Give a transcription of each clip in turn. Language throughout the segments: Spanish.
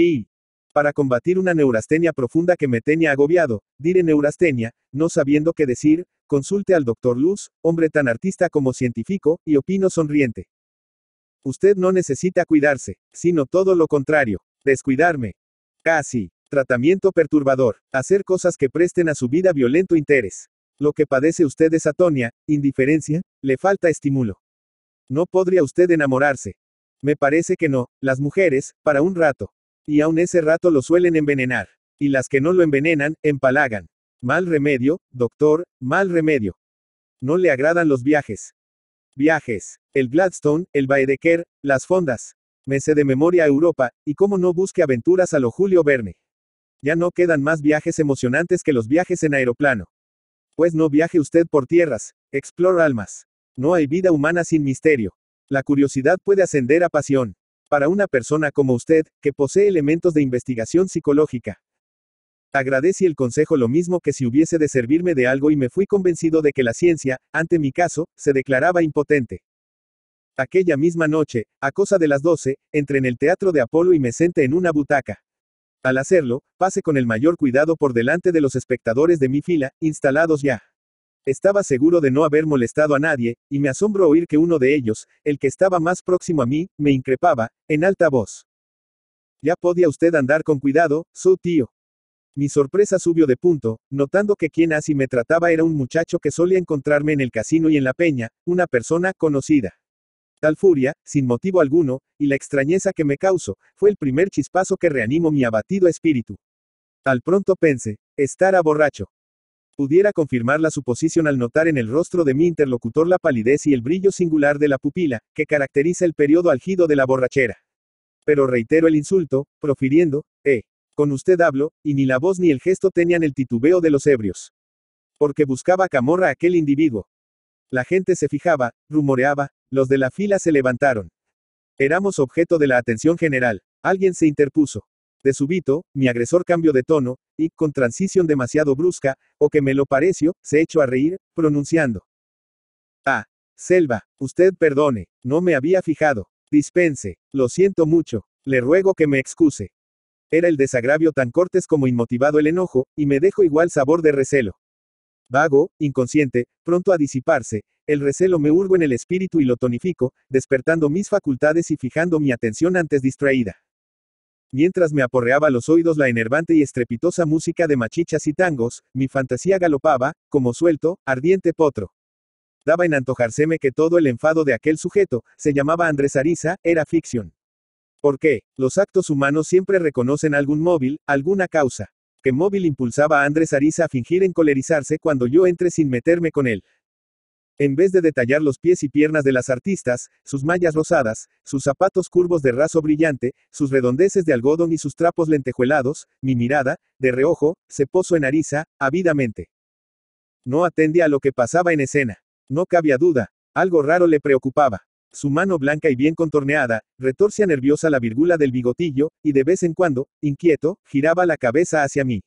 Y, Para combatir una neurastenia profunda que me tenía agobiado, diré neurastenia, no sabiendo qué decir, consulte al doctor Luz, hombre tan artista como científico, y opino sonriente. Usted no necesita cuidarse, sino todo lo contrario, descuidarme. Casi. Tratamiento perturbador. Hacer cosas que presten a su vida violento interés. Lo que padece usted es atonia, indiferencia, le falta estímulo. ¿No podría usted enamorarse? Me parece que no, las mujeres, para un rato. Y aun ese rato lo suelen envenenar. Y las que no lo envenenan, empalagan. Mal remedio, doctor, mal remedio. No le agradan los viajes. Viajes. El Gladstone, el Baedeker, las fondas. Me sé de memoria Europa, y cómo no busque aventuras a lo Julio Verne. Ya no quedan más viajes emocionantes que los viajes en aeroplano. Pues no viaje usted por tierras, explora almas. No hay vida humana sin misterio. La curiosidad puede ascender a pasión. Para una persona como usted, que posee elementos de investigación psicológica. Agradecí el consejo lo mismo que si hubiese de servirme de algo y me fui convencido de que la ciencia, ante mi caso, se declaraba impotente. Aquella misma noche, a cosa de las 12, entré en el teatro de Apolo y me senté en una butaca. Al hacerlo, pasé con el mayor cuidado por delante de los espectadores de mi fila, instalados ya. Estaba seguro de no haber molestado a nadie, y me asombro oír que uno de ellos, el que estaba más próximo a mí, me increpaba, en alta voz. Ya podía usted andar con cuidado, su tío. Mi sorpresa subió de punto, notando que quien así me trataba era un muchacho que solía encontrarme en el casino y en la peña, una persona conocida. Tal furia, sin motivo alguno, y la extrañeza que me causó, fue el primer chispazo que reanimó mi abatido espíritu. Al pronto pensé, estará borracho pudiera confirmar la suposición al notar en el rostro de mi interlocutor la palidez y el brillo singular de la pupila, que caracteriza el periodo algido de la borrachera. Pero reitero el insulto, profiriendo, eh, con usted hablo, y ni la voz ni el gesto tenían el titubeo de los ebrios. Porque buscaba camorra aquel individuo. La gente se fijaba, rumoreaba, los de la fila se levantaron. Éramos objeto de la atención general. Alguien se interpuso. De súbito, mi agresor cambió de tono, y, con transición demasiado brusca, o que me lo pareció, se echó a reír, pronunciando. Ah, Selva, usted perdone, no me había fijado. Dispense, lo siento mucho, le ruego que me excuse. Era el desagravio tan cortes como inmotivado el enojo, y me dejo igual sabor de recelo. Vago, inconsciente, pronto a disiparse, el recelo me hurgo en el espíritu y lo tonifico, despertando mis facultades y fijando mi atención antes distraída. Mientras me aporreaba los oídos la enervante y estrepitosa música de machichas y tangos, mi fantasía galopaba, como suelto, ardiente potro. Daba en antojarseme que todo el enfado de aquel sujeto, se llamaba Andrés Ariza, era ficción. ¿Por qué? Los actos humanos siempre reconocen algún móvil, alguna causa. ¿Qué móvil impulsaba a Andrés Ariza a fingir encolerizarse cuando yo entré sin meterme con él, en vez de detallar los pies y piernas de las artistas, sus mallas rosadas, sus zapatos curvos de raso brillante, sus redondeces de algodón y sus trapos lentejuelados, mi mirada, de reojo, se posó en Arisa, avidamente. No atendía a lo que pasaba en escena. No cabía duda, algo raro le preocupaba. Su mano blanca y bien contorneada, retorcía nerviosa la virgula del bigotillo, y de vez en cuando, inquieto, giraba la cabeza hacia mí.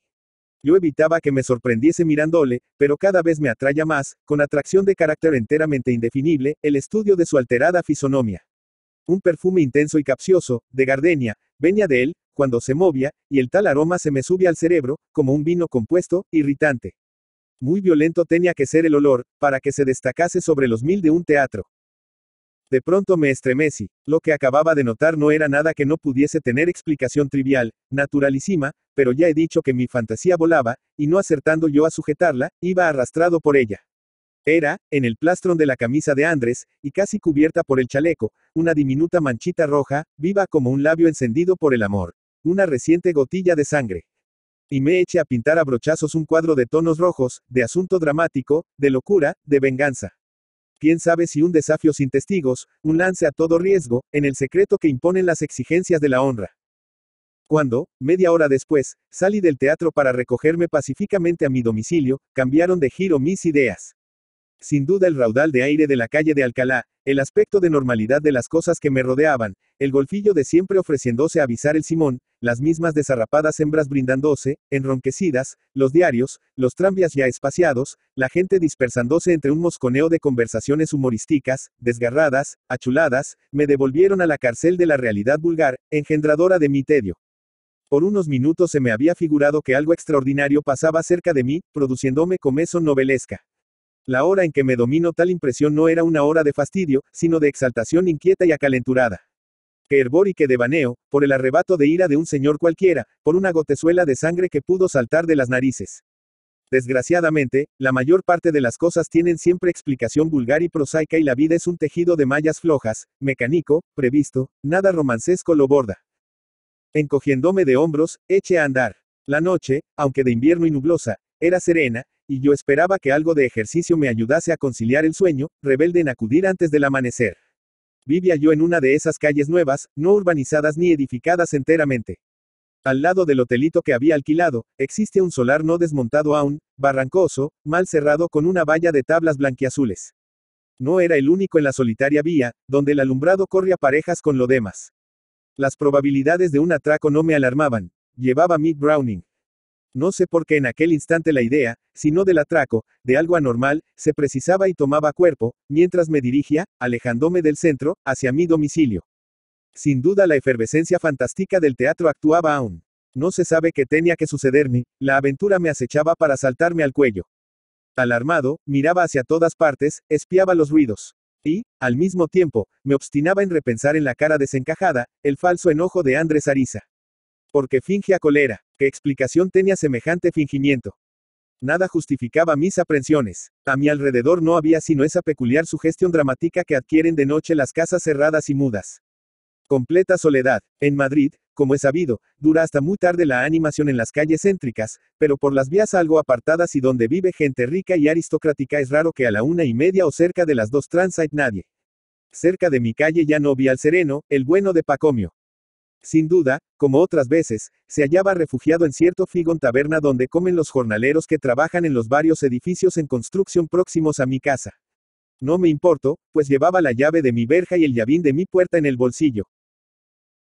Yo evitaba que me sorprendiese mirándole, pero cada vez me atraía más, con atracción de carácter enteramente indefinible, el estudio de su alterada fisonomía. Un perfume intenso y capcioso, de gardenia, venía de él, cuando se movía, y el tal aroma se me sube al cerebro, como un vino compuesto, irritante. Muy violento tenía que ser el olor, para que se destacase sobre los mil de un teatro. De pronto me estremecí. Lo que acababa de notar no era nada que no pudiese tener explicación trivial, naturalísima, pero ya he dicho que mi fantasía volaba, y no acertando yo a sujetarla, iba arrastrado por ella. Era, en el plastrón de la camisa de Andrés, y casi cubierta por el chaleco, una diminuta manchita roja, viva como un labio encendido por el amor. Una reciente gotilla de sangre. Y me eché a pintar a brochazos un cuadro de tonos rojos, de asunto dramático, de locura, de venganza quién sabe si un desafío sin testigos, un lance a todo riesgo, en el secreto que imponen las exigencias de la honra. Cuando, media hora después, salí del teatro para recogerme pacíficamente a mi domicilio, cambiaron de giro mis ideas. Sin duda el raudal de aire de la calle de Alcalá, el aspecto de normalidad de las cosas que me rodeaban, el golfillo de siempre ofreciéndose a avisar el Simón, las mismas desarrapadas hembras brindándose, enronquecidas, los diarios, los tranvías ya espaciados, la gente dispersándose entre un mosconeo de conversaciones humorísticas, desgarradas, achuladas, me devolvieron a la cárcel de la realidad vulgar, engendradora de mi tedio. Por unos minutos se me había figurado que algo extraordinario pasaba cerca de mí, produciéndome comezón novelesca. La hora en que me domino tal impresión no era una hora de fastidio, sino de exaltación inquieta y acalenturada que hervor y que devaneo, por el arrebato de ira de un señor cualquiera, por una gotezuela de sangre que pudo saltar de las narices. Desgraciadamente, la mayor parte de las cosas tienen siempre explicación vulgar y prosaica y la vida es un tejido de mallas flojas, mecánico, previsto, nada romancesco lo borda. Encogiéndome de hombros, eché a andar. La noche, aunque de invierno y nublosa, era serena, y yo esperaba que algo de ejercicio me ayudase a conciliar el sueño, rebelde en acudir antes del amanecer. Vivía yo en una de esas calles nuevas, no urbanizadas ni edificadas enteramente. Al lado del hotelito que había alquilado, existe un solar no desmontado aún, barrancoso, mal cerrado con una valla de tablas blanquiazules. No era el único en la solitaria vía, donde el alumbrado corría parejas con lo demás. Las probabilidades de un atraco no me alarmaban. Llevaba Mick Browning. No sé por qué en aquel instante la idea, si no del atraco, de algo anormal, se precisaba y tomaba cuerpo, mientras me dirigía, alejándome del centro, hacia mi domicilio. Sin duda la efervescencia fantástica del teatro actuaba aún. No se sabe qué tenía que sucederme, la aventura me acechaba para saltarme al cuello. Alarmado, miraba hacia todas partes, espiaba los ruidos. Y, al mismo tiempo, me obstinaba en repensar en la cara desencajada, el falso enojo de Andrés Ariza. Porque finge a colera explicación tenía semejante fingimiento? Nada justificaba mis aprensiones. A mi alrededor no había sino esa peculiar sugestión dramática que adquieren de noche las casas cerradas y mudas. Completa soledad. En Madrid, como es sabido, dura hasta muy tarde la animación en las calles céntricas, pero por las vías algo apartadas y donde vive gente rica y aristocrática es raro que a la una y media o cerca de las dos transite nadie. Cerca de mi calle ya no vi al sereno, el bueno de Pacomio. Sin duda, como otras veces, se hallaba refugiado en cierto figón taberna donde comen los jornaleros que trabajan en los varios edificios en construcción próximos a mi casa. No me importo, pues llevaba la llave de mi verja y el llavín de mi puerta en el bolsillo.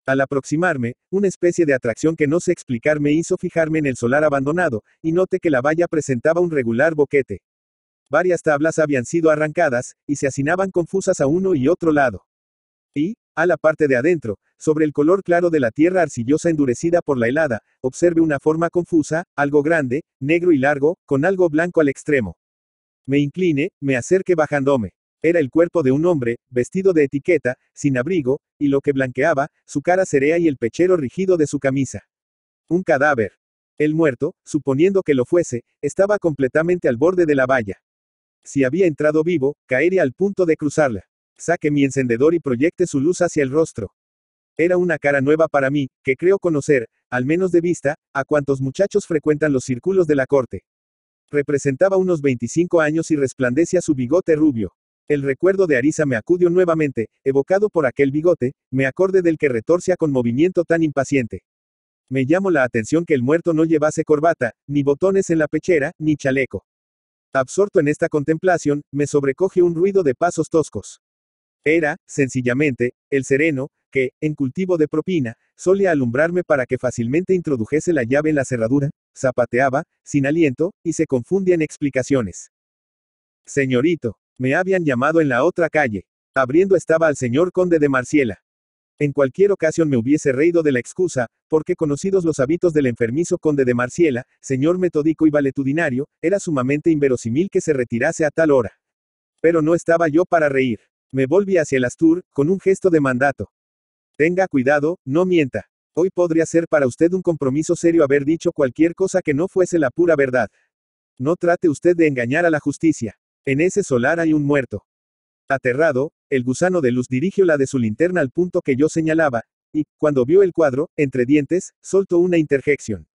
Al aproximarme, una especie de atracción que no sé explicar me hizo fijarme en el solar abandonado, y noté que la valla presentaba un regular boquete. Varias tablas habían sido arrancadas, y se hacinaban confusas a uno y otro lado. Y, a la parte de adentro, sobre el color claro de la tierra arcillosa endurecida por la helada, observe una forma confusa, algo grande, negro y largo, con algo blanco al extremo. Me incline, me acerque bajándome. Era el cuerpo de un hombre, vestido de etiqueta, sin abrigo, y lo que blanqueaba, su cara serea y el pechero rígido de su camisa. Un cadáver. El muerto, suponiendo que lo fuese, estaba completamente al borde de la valla. Si había entrado vivo, caería al punto de cruzarla. Saque mi encendedor y proyecte su luz hacia el rostro. Era una cara nueva para mí, que creo conocer, al menos de vista, a cuantos muchachos frecuentan los círculos de la corte. Representaba unos 25 años y a su bigote rubio. El recuerdo de Arisa me acudió nuevamente, evocado por aquel bigote, me acorde del que retorcia con movimiento tan impaciente. Me llamó la atención que el muerto no llevase corbata, ni botones en la pechera, ni chaleco. Absorto en esta contemplación, me sobrecoge un ruido de pasos toscos. Era, sencillamente, el sereno, que, en cultivo de propina, solía alumbrarme para que fácilmente introdujese la llave en la cerradura, zapateaba, sin aliento, y se confundía en explicaciones. Señorito, me habían llamado en la otra calle. Abriendo estaba al señor conde de Marciela. En cualquier ocasión me hubiese reído de la excusa, porque conocidos los hábitos del enfermizo conde de Marciela, señor metódico y valetudinario, era sumamente inverosímil que se retirase a tal hora. Pero no estaba yo para reír. Me volví hacia el Astur, con un gesto de mandato. Tenga cuidado, no mienta. Hoy podría ser para usted un compromiso serio haber dicho cualquier cosa que no fuese la pura verdad. No trate usted de engañar a la justicia. En ese solar hay un muerto. Aterrado, el gusano de luz dirigió la de su linterna al punto que yo señalaba, y, cuando vio el cuadro, entre dientes, soltó una interjección.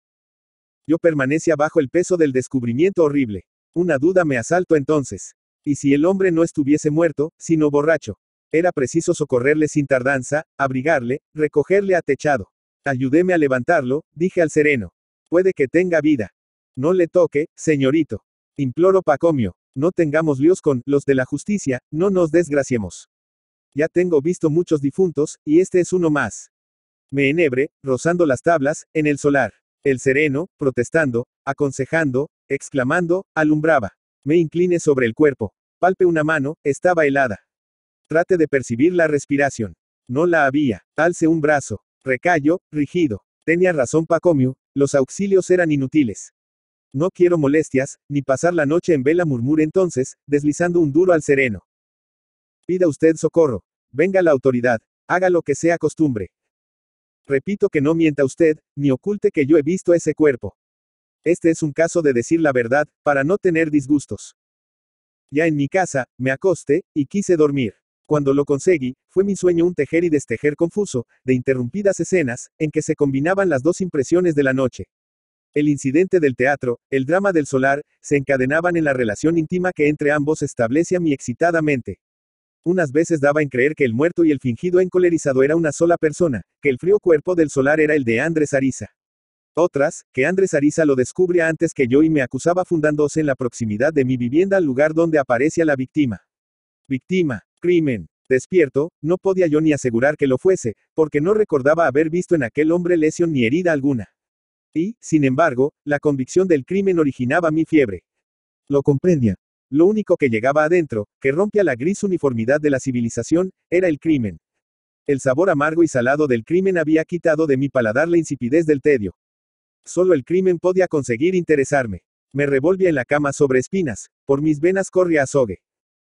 Yo permanecí bajo el peso del descubrimiento horrible. Una duda me asaltó entonces. Y si el hombre no estuviese muerto, sino borracho, era preciso socorrerle sin tardanza, abrigarle, recogerle a techado. Ayúdeme a levantarlo, dije al sereno. Puede que tenga vida. No le toque, señorito. Imploro Pacomio, no tengamos líos con los de la justicia, no nos desgraciemos. Ya tengo visto muchos difuntos, y este es uno más. Me enebre, rozando las tablas, en el solar. El sereno, protestando, aconsejando, exclamando, alumbraba. Me incline sobre el cuerpo. Palpe una mano, estaba helada. Trate de percibir la respiración. No la había. Alce un brazo. Recayo, rígido. Tenía razón Pacomio, los auxilios eran inútiles. No quiero molestias, ni pasar la noche en vela murmure entonces, deslizando un duro al sereno. Pida usted socorro. Venga la autoridad. Haga lo que sea costumbre. Repito que no mienta usted, ni oculte que yo he visto ese cuerpo. Este es un caso de decir la verdad, para no tener disgustos. Ya en mi casa, me acosté, y quise dormir. Cuando lo conseguí, fue mi sueño un tejer y destejer confuso, de interrumpidas escenas, en que se combinaban las dos impresiones de la noche. El incidente del teatro, el drama del solar, se encadenaban en la relación íntima que entre ambos establecía mi excitada mente. Unas veces daba en creer que el muerto y el fingido encolerizado era una sola persona, que el frío cuerpo del solar era el de Andrés Ariza. Otras, que Andrés Ariza lo descubre antes que yo y me acusaba fundándose en la proximidad de mi vivienda al lugar donde aparecía la víctima. Víctima. Crimen. Despierto, no podía yo ni asegurar que lo fuese, porque no recordaba haber visto en aquel hombre lesión ni herida alguna. Y, sin embargo, la convicción del crimen originaba mi fiebre. Lo comprendía. Lo único que llegaba adentro, que rompía la gris uniformidad de la civilización, era el crimen. El sabor amargo y salado del crimen había quitado de mi paladar la insipidez del tedio. Solo el crimen podía conseguir interesarme. Me revolvía en la cama sobre espinas. Por mis venas corría azogue.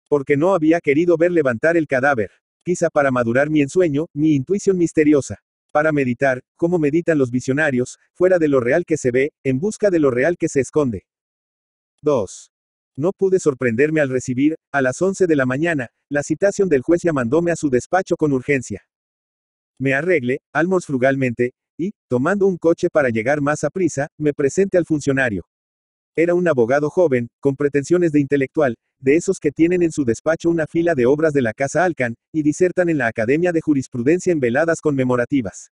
Porque no había querido ver levantar el cadáver. Quizá para madurar mi ensueño, mi intuición misteriosa. Para meditar, como meditan los visionarios, fuera de lo real que se ve, en busca de lo real que se esconde. 2. No pude sorprenderme al recibir, a las 11 de la mañana, la citación del juez y mandóme a su despacho con urgencia. Me arreglé, almorz frugalmente, y, tomando un coche para llegar más a prisa, me presenté al funcionario. Era un abogado joven, con pretensiones de intelectual, de esos que tienen en su despacho una fila de obras de la Casa Alcan, y disertan en la Academia de Jurisprudencia en veladas conmemorativas.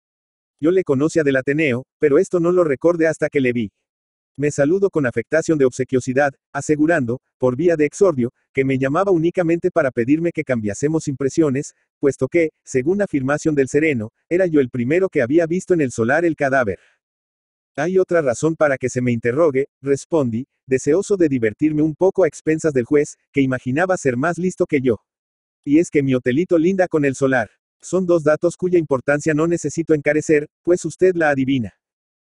Yo le conocía del Ateneo, pero esto no lo recordé hasta que le vi. Me saludo con afectación de obsequiosidad, asegurando, por vía de exordio, que me llamaba únicamente para pedirme que cambiásemos impresiones, puesto que, según afirmación del sereno, era yo el primero que había visto en el solar el cadáver. Hay otra razón para que se me interrogue, respondí, deseoso de divertirme un poco a expensas del juez, que imaginaba ser más listo que yo. Y es que mi hotelito linda con el solar. Son dos datos cuya importancia no necesito encarecer, pues usted la adivina.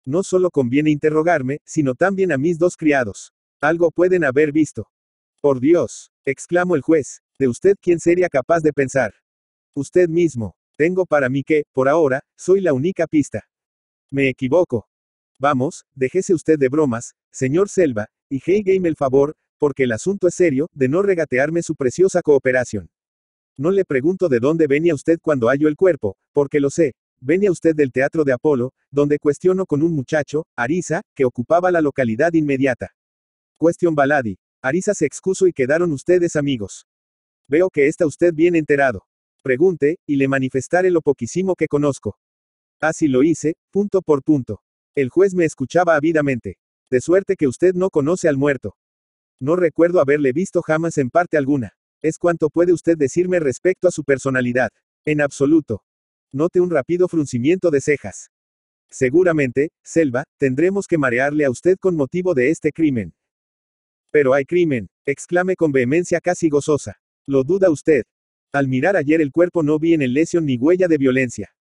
No solo conviene interrogarme, sino también a mis dos criados. Algo pueden haber visto. Por Dios, exclamó el juez, de usted quién sería capaz de pensar. Usted mismo. Tengo para mí que, por ahora, soy la única pista. Me equivoco. Vamos, déjese usted de bromas, señor Selva, y game el favor, porque el asunto es serio, de no regatearme su preciosa cooperación. No le pregunto de dónde venía usted cuando hallo el cuerpo, porque lo sé, Venía usted del Teatro de Apolo, donde cuestiono con un muchacho, Arisa, que ocupaba la localidad inmediata. Cuestión Baladi. Arisa se excuso y quedaron ustedes amigos. Veo que está usted bien enterado. Pregunte, y le manifestaré lo poquísimo que conozco. Así lo hice, punto por punto. El juez me escuchaba ávidamente. De suerte que usted no conoce al muerto. No recuerdo haberle visto jamás en parte alguna. Es cuanto puede usted decirme respecto a su personalidad. En absoluto note un rápido fruncimiento de cejas. Seguramente, Selva, tendremos que marearle a usted con motivo de este crimen. Pero hay crimen, exclame con vehemencia casi gozosa. Lo duda usted. Al mirar ayer el cuerpo no vi en el lesión ni huella de violencia.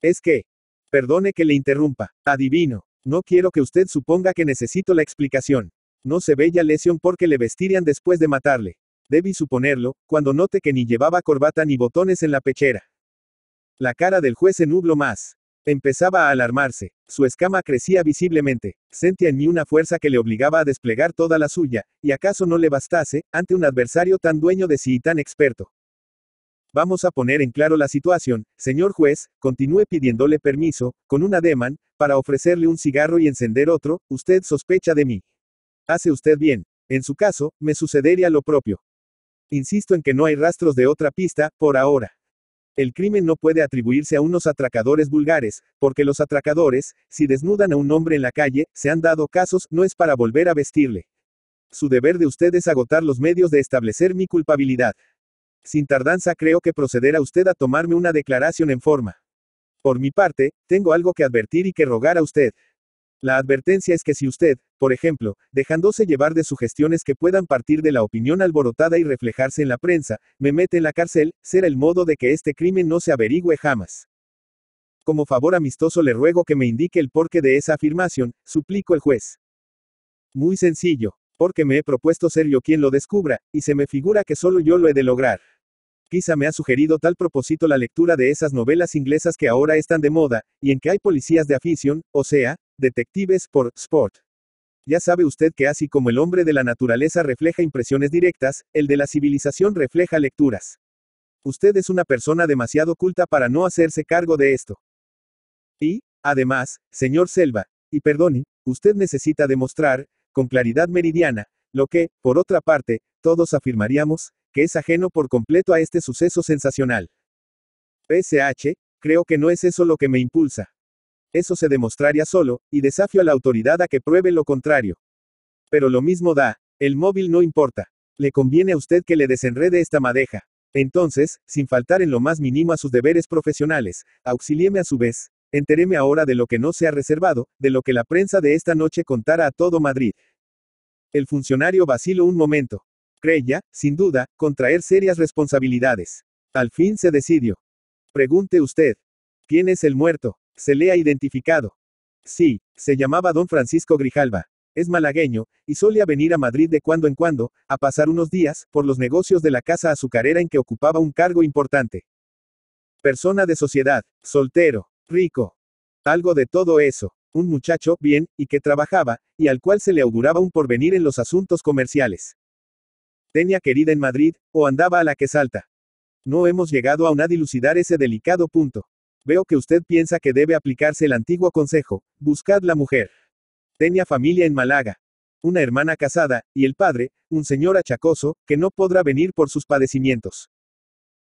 Es que, perdone que le interrumpa, adivino, no quiero que usted suponga que necesito la explicación. No se veía lesión porque le vestirían después de matarle. Debí suponerlo, cuando note que ni llevaba corbata ni botones en la pechera. La cara del juez se nubló más. Empezaba a alarmarse. Su escama crecía visiblemente. Sentía en mí una fuerza que le obligaba a desplegar toda la suya, y acaso no le bastase, ante un adversario tan dueño de sí y tan experto. Vamos a poner en claro la situación, señor juez, continúe pidiéndole permiso, con un ademán, para ofrecerle un cigarro y encender otro, usted sospecha de mí. Hace usted bien. En su caso, me sucedería lo propio. Insisto en que no hay rastros de otra pista, por ahora. El crimen no puede atribuirse a unos atracadores vulgares, porque los atracadores, si desnudan a un hombre en la calle, se han dado casos, no es para volver a vestirle. Su deber de usted es agotar los medios de establecer mi culpabilidad. Sin tardanza creo que procederá usted a tomarme una declaración en forma. Por mi parte, tengo algo que advertir y que rogar a usted. La advertencia es que si usted, por ejemplo, dejándose llevar de sugestiones que puedan partir de la opinión alborotada y reflejarse en la prensa, me mete en la cárcel, será el modo de que este crimen no se averigüe jamás. Como favor amistoso le ruego que me indique el porqué de esa afirmación, suplico el juez. Muy sencillo, porque me he propuesto ser yo quien lo descubra, y se me figura que solo yo lo he de lograr. Quizá me ha sugerido tal propósito la lectura de esas novelas inglesas que ahora están de moda, y en que hay policías de afición, o sea, Detectives por Sport. Ya sabe usted que así como el hombre de la naturaleza refleja impresiones directas, el de la civilización refleja lecturas. Usted es una persona demasiado culta para no hacerse cargo de esto. Y, además, señor Selva, y perdone, usted necesita demostrar, con claridad meridiana, lo que, por otra parte, todos afirmaríamos, que es ajeno por completo a este suceso sensacional. PSH, creo que no es eso lo que me impulsa eso se demostraría solo, y desafío a la autoridad a que pruebe lo contrario. Pero lo mismo da, el móvil no importa. Le conviene a usted que le desenrede esta madeja. Entonces, sin faltar en lo más mínimo a sus deberes profesionales, auxiliéme a su vez. Enteréme ahora de lo que no se ha reservado, de lo que la prensa de esta noche contara a todo Madrid. El funcionario vaciló un momento. Creía, sin duda, contraer serias responsabilidades. Al fin se decidió. Pregunte usted. ¿Quién es el muerto? Se le ha identificado. Sí, se llamaba don Francisco Grijalva. Es malagueño, y solía venir a Madrid de cuando en cuando, a pasar unos días, por los negocios de la casa azucarera en que ocupaba un cargo importante. Persona de sociedad, soltero, rico. Algo de todo eso. Un muchacho, bien, y que trabajaba, y al cual se le auguraba un porvenir en los asuntos comerciales. Tenía querida en Madrid, o andaba a la que salta. No hemos llegado aún a dilucidar ese delicado punto. Veo que usted piensa que debe aplicarse el antiguo consejo, buscad la mujer. Tenía familia en Málaga. Una hermana casada, y el padre, un señor achacoso, que no podrá venir por sus padecimientos.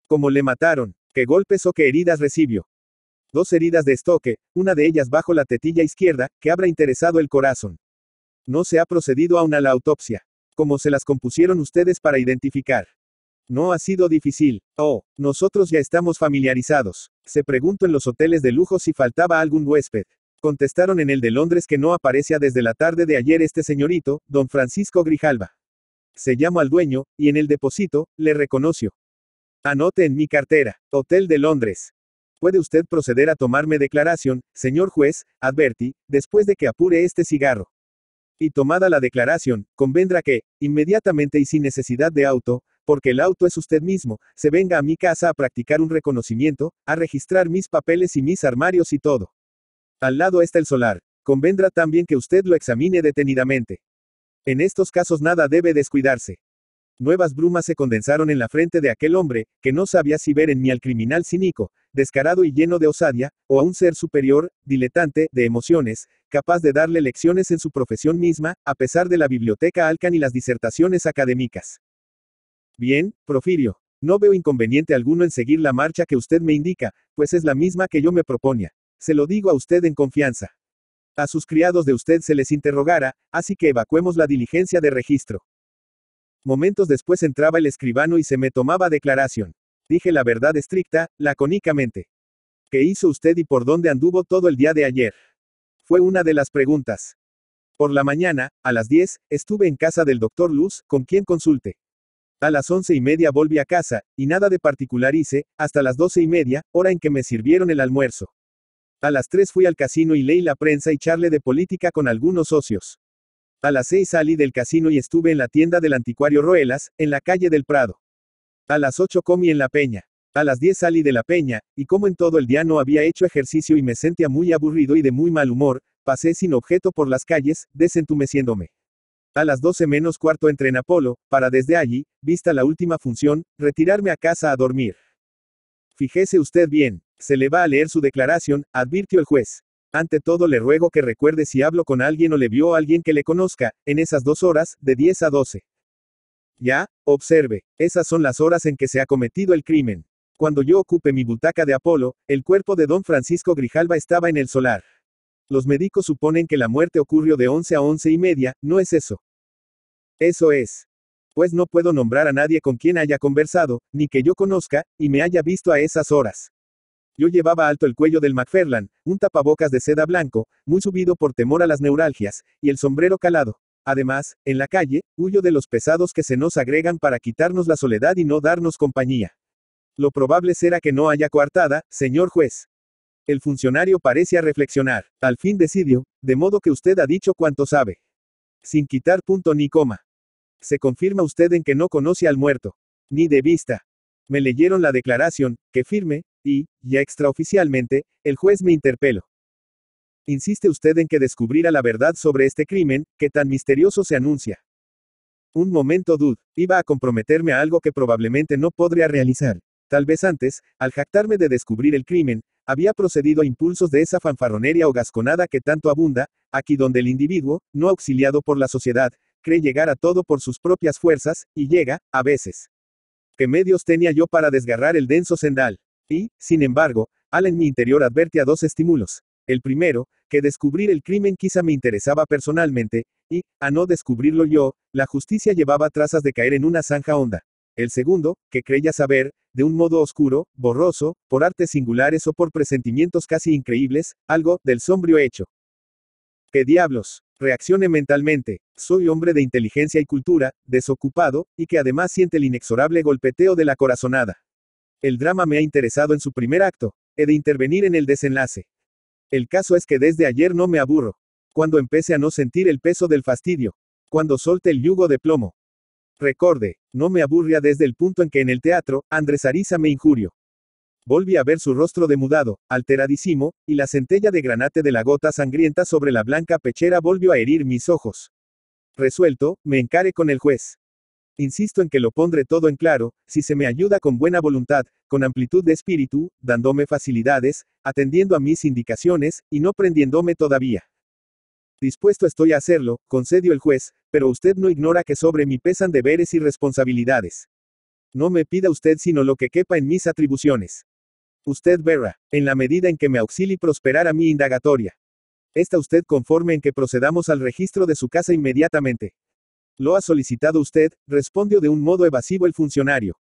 ¿Cómo le mataron, qué golpes o qué heridas recibió. Dos heridas de estoque, una de ellas bajo la tetilla izquierda, que habrá interesado el corazón. No se ha procedido aún a la autopsia. ¿Cómo se las compusieron ustedes para identificar. No ha sido difícil. Oh, nosotros ya estamos familiarizados. Se preguntó en los hoteles de lujo si faltaba algún huésped. Contestaron en el de Londres que no aparecía desde la tarde de ayer este señorito, don Francisco Grijalva. Se llamó al dueño, y en el depósito, le reconoció. Anote en mi cartera, Hotel de Londres. Puede usted proceder a tomarme declaración, señor juez, advertí, después de que apure este cigarro. Y tomada la declaración, convendrá que, inmediatamente y sin necesidad de auto, porque el auto es usted mismo, se venga a mi casa a practicar un reconocimiento, a registrar mis papeles y mis armarios y todo. Al lado está el solar, convendrá también que usted lo examine detenidamente. En estos casos nada debe descuidarse. Nuevas brumas se condensaron en la frente de aquel hombre, que no sabía si ver en mí al criminal cínico, descarado y lleno de osadía, o a un ser superior, diletante, de emociones, capaz de darle lecciones en su profesión misma, a pesar de la biblioteca Alcan y las disertaciones académicas. Bien, Profirio. No veo inconveniente alguno en seguir la marcha que usted me indica, pues es la misma que yo me proponía. Se lo digo a usted en confianza. A sus criados de usted se les interrogará, así que evacuemos la diligencia de registro. Momentos después entraba el escribano y se me tomaba declaración. Dije la verdad estricta, lacónicamente. ¿Qué hizo usted y por dónde anduvo todo el día de ayer? Fue una de las preguntas. Por la mañana, a las 10, estuve en casa del doctor Luz, con quien consulte. A las once y media volví a casa, y nada de particular hice, hasta las doce y media, hora en que me sirvieron el almuerzo. A las tres fui al casino y leí la prensa y charlé de política con algunos socios. A las seis salí del casino y estuve en la tienda del anticuario Roelas, en la calle del Prado. A las ocho comí en la peña. A las diez salí de la peña, y como en todo el día no había hecho ejercicio y me sentía muy aburrido y de muy mal humor, pasé sin objeto por las calles, desentumeciéndome. A las 12 menos cuarto entré en Apolo, para desde allí, vista la última función, retirarme a casa a dormir. Fíjese usted bien, se le va a leer su declaración, advirtió el juez. Ante todo le ruego que recuerde si hablo con alguien o le vio a alguien que le conozca, en esas dos horas, de 10 a 12. Ya, observe, esas son las horas en que se ha cometido el crimen. Cuando yo ocupe mi butaca de Apolo, el cuerpo de don Francisco Grijalva estaba en el solar. Los médicos suponen que la muerte ocurrió de 11 a once y media, no es eso. Eso es. Pues no puedo nombrar a nadie con quien haya conversado, ni que yo conozca, y me haya visto a esas horas. Yo llevaba alto el cuello del McFerland, un tapabocas de seda blanco, muy subido por temor a las neuralgias, y el sombrero calado. Además, en la calle, huyo de los pesados que se nos agregan para quitarnos la soledad y no darnos compañía. Lo probable será que no haya coartada, señor juez. El funcionario parece a reflexionar. Al fin decidió, de modo que usted ha dicho cuanto sabe. Sin quitar punto ni coma. Se confirma usted en que no conoce al muerto. Ni de vista. Me leyeron la declaración, que firme, y, ya extraoficialmente, el juez me interpeló. Insiste usted en que descubrirá la verdad sobre este crimen, que tan misterioso se anuncia. Un momento, Dud, iba a comprometerme a algo que probablemente no podría realizar. Tal vez antes, al jactarme de descubrir el crimen, había procedido a impulsos de esa fanfarronería o gasconada que tanto abunda, aquí donde el individuo, no auxiliado por la sociedad, cree llegar a todo por sus propias fuerzas, y llega, a veces. ¿Qué medios tenía yo para desgarrar el denso sendal? Y, sin embargo, al en mi interior adverte a dos estímulos. El primero, que descubrir el crimen quizá me interesaba personalmente, y, a no descubrirlo yo, la justicia llevaba trazas de caer en una zanja honda. El segundo, que creía saber, de un modo oscuro, borroso, por artes singulares o por presentimientos casi increíbles, algo, del sombrío hecho. ¿Qué diablos? Reaccione mentalmente. Soy hombre de inteligencia y cultura, desocupado, y que además siente el inexorable golpeteo de la corazonada. El drama me ha interesado en su primer acto. He de intervenir en el desenlace. El caso es que desde ayer no me aburro. Cuando empecé a no sentir el peso del fastidio. Cuando solte el yugo de plomo. Recorde, no me aburría desde el punto en que en el teatro, Andrés Ariza me injurió. Volví a ver su rostro demudado, alteradísimo, y la centella de granate de la gota sangrienta sobre la blanca pechera volvió a herir mis ojos. Resuelto, me encare con el juez. Insisto en que lo pondré todo en claro, si se me ayuda con buena voluntad, con amplitud de espíritu, dándome facilidades, atendiendo a mis indicaciones, y no prendiéndome todavía. Dispuesto estoy a hacerlo, concedió el juez, pero usted no ignora que sobre mí pesan deberes y responsabilidades. No me pida usted sino lo que quepa en mis atribuciones. Usted verá, en la medida en que me auxilie prosperar a mi indagatoria. Está usted conforme en que procedamos al registro de su casa inmediatamente. Lo ha solicitado usted, respondió de un modo evasivo el funcionario.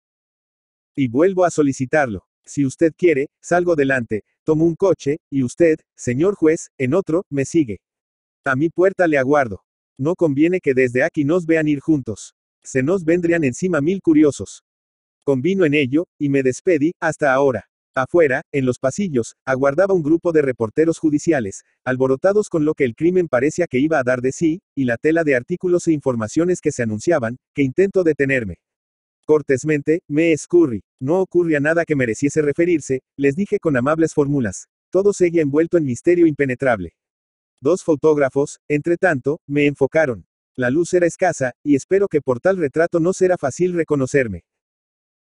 Y vuelvo a solicitarlo. Si usted quiere, salgo delante, tomo un coche, y usted, señor juez, en otro, me sigue. A mi puerta le aguardo. No conviene que desde aquí nos vean ir juntos. Se nos vendrían encima mil curiosos. Convino en ello, y me despedí, hasta ahora. Afuera, en los pasillos, aguardaba un grupo de reporteros judiciales, alborotados con lo que el crimen parecía que iba a dar de sí, y la tela de artículos e informaciones que se anunciaban, que intento detenerme. cortesmente me escurrí. No ocurría nada que mereciese referirse, les dije con amables fórmulas. Todo seguía envuelto en misterio impenetrable. Dos fotógrafos, entre tanto, me enfocaron. La luz era escasa, y espero que por tal retrato no será fácil reconocerme.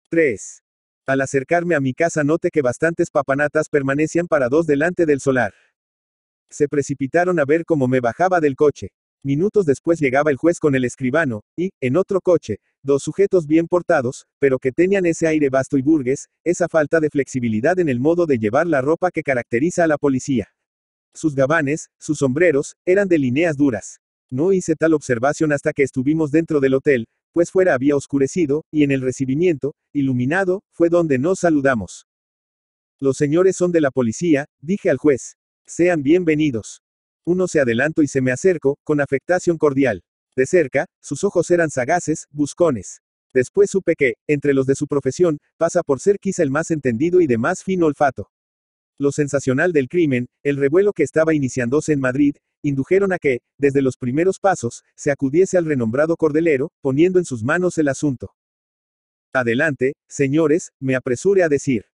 3. Al acercarme a mi casa noté que bastantes papanatas permanecían para dos delante del solar. Se precipitaron a ver cómo me bajaba del coche. Minutos después llegaba el juez con el escribano, y, en otro coche, dos sujetos bien portados, pero que tenían ese aire vasto y burgués, esa falta de flexibilidad en el modo de llevar la ropa que caracteriza a la policía. Sus gabanes, sus sombreros, eran de líneas duras. No hice tal observación hasta que estuvimos dentro del hotel, pues fuera había oscurecido, y en el recibimiento, iluminado, fue donde nos saludamos. Los señores son de la policía, dije al juez. Sean bienvenidos. Uno se adelantó y se me acercó, con afectación cordial. De cerca, sus ojos eran sagaces, buscones. Después supe que, entre los de su profesión, pasa por ser quizá el más entendido y de más fino olfato. Lo sensacional del crimen, el revuelo que estaba iniciándose en Madrid, indujeron a que, desde los primeros pasos, se acudiese al renombrado Cordelero, poniendo en sus manos el asunto. Adelante, señores, me apresure a decir.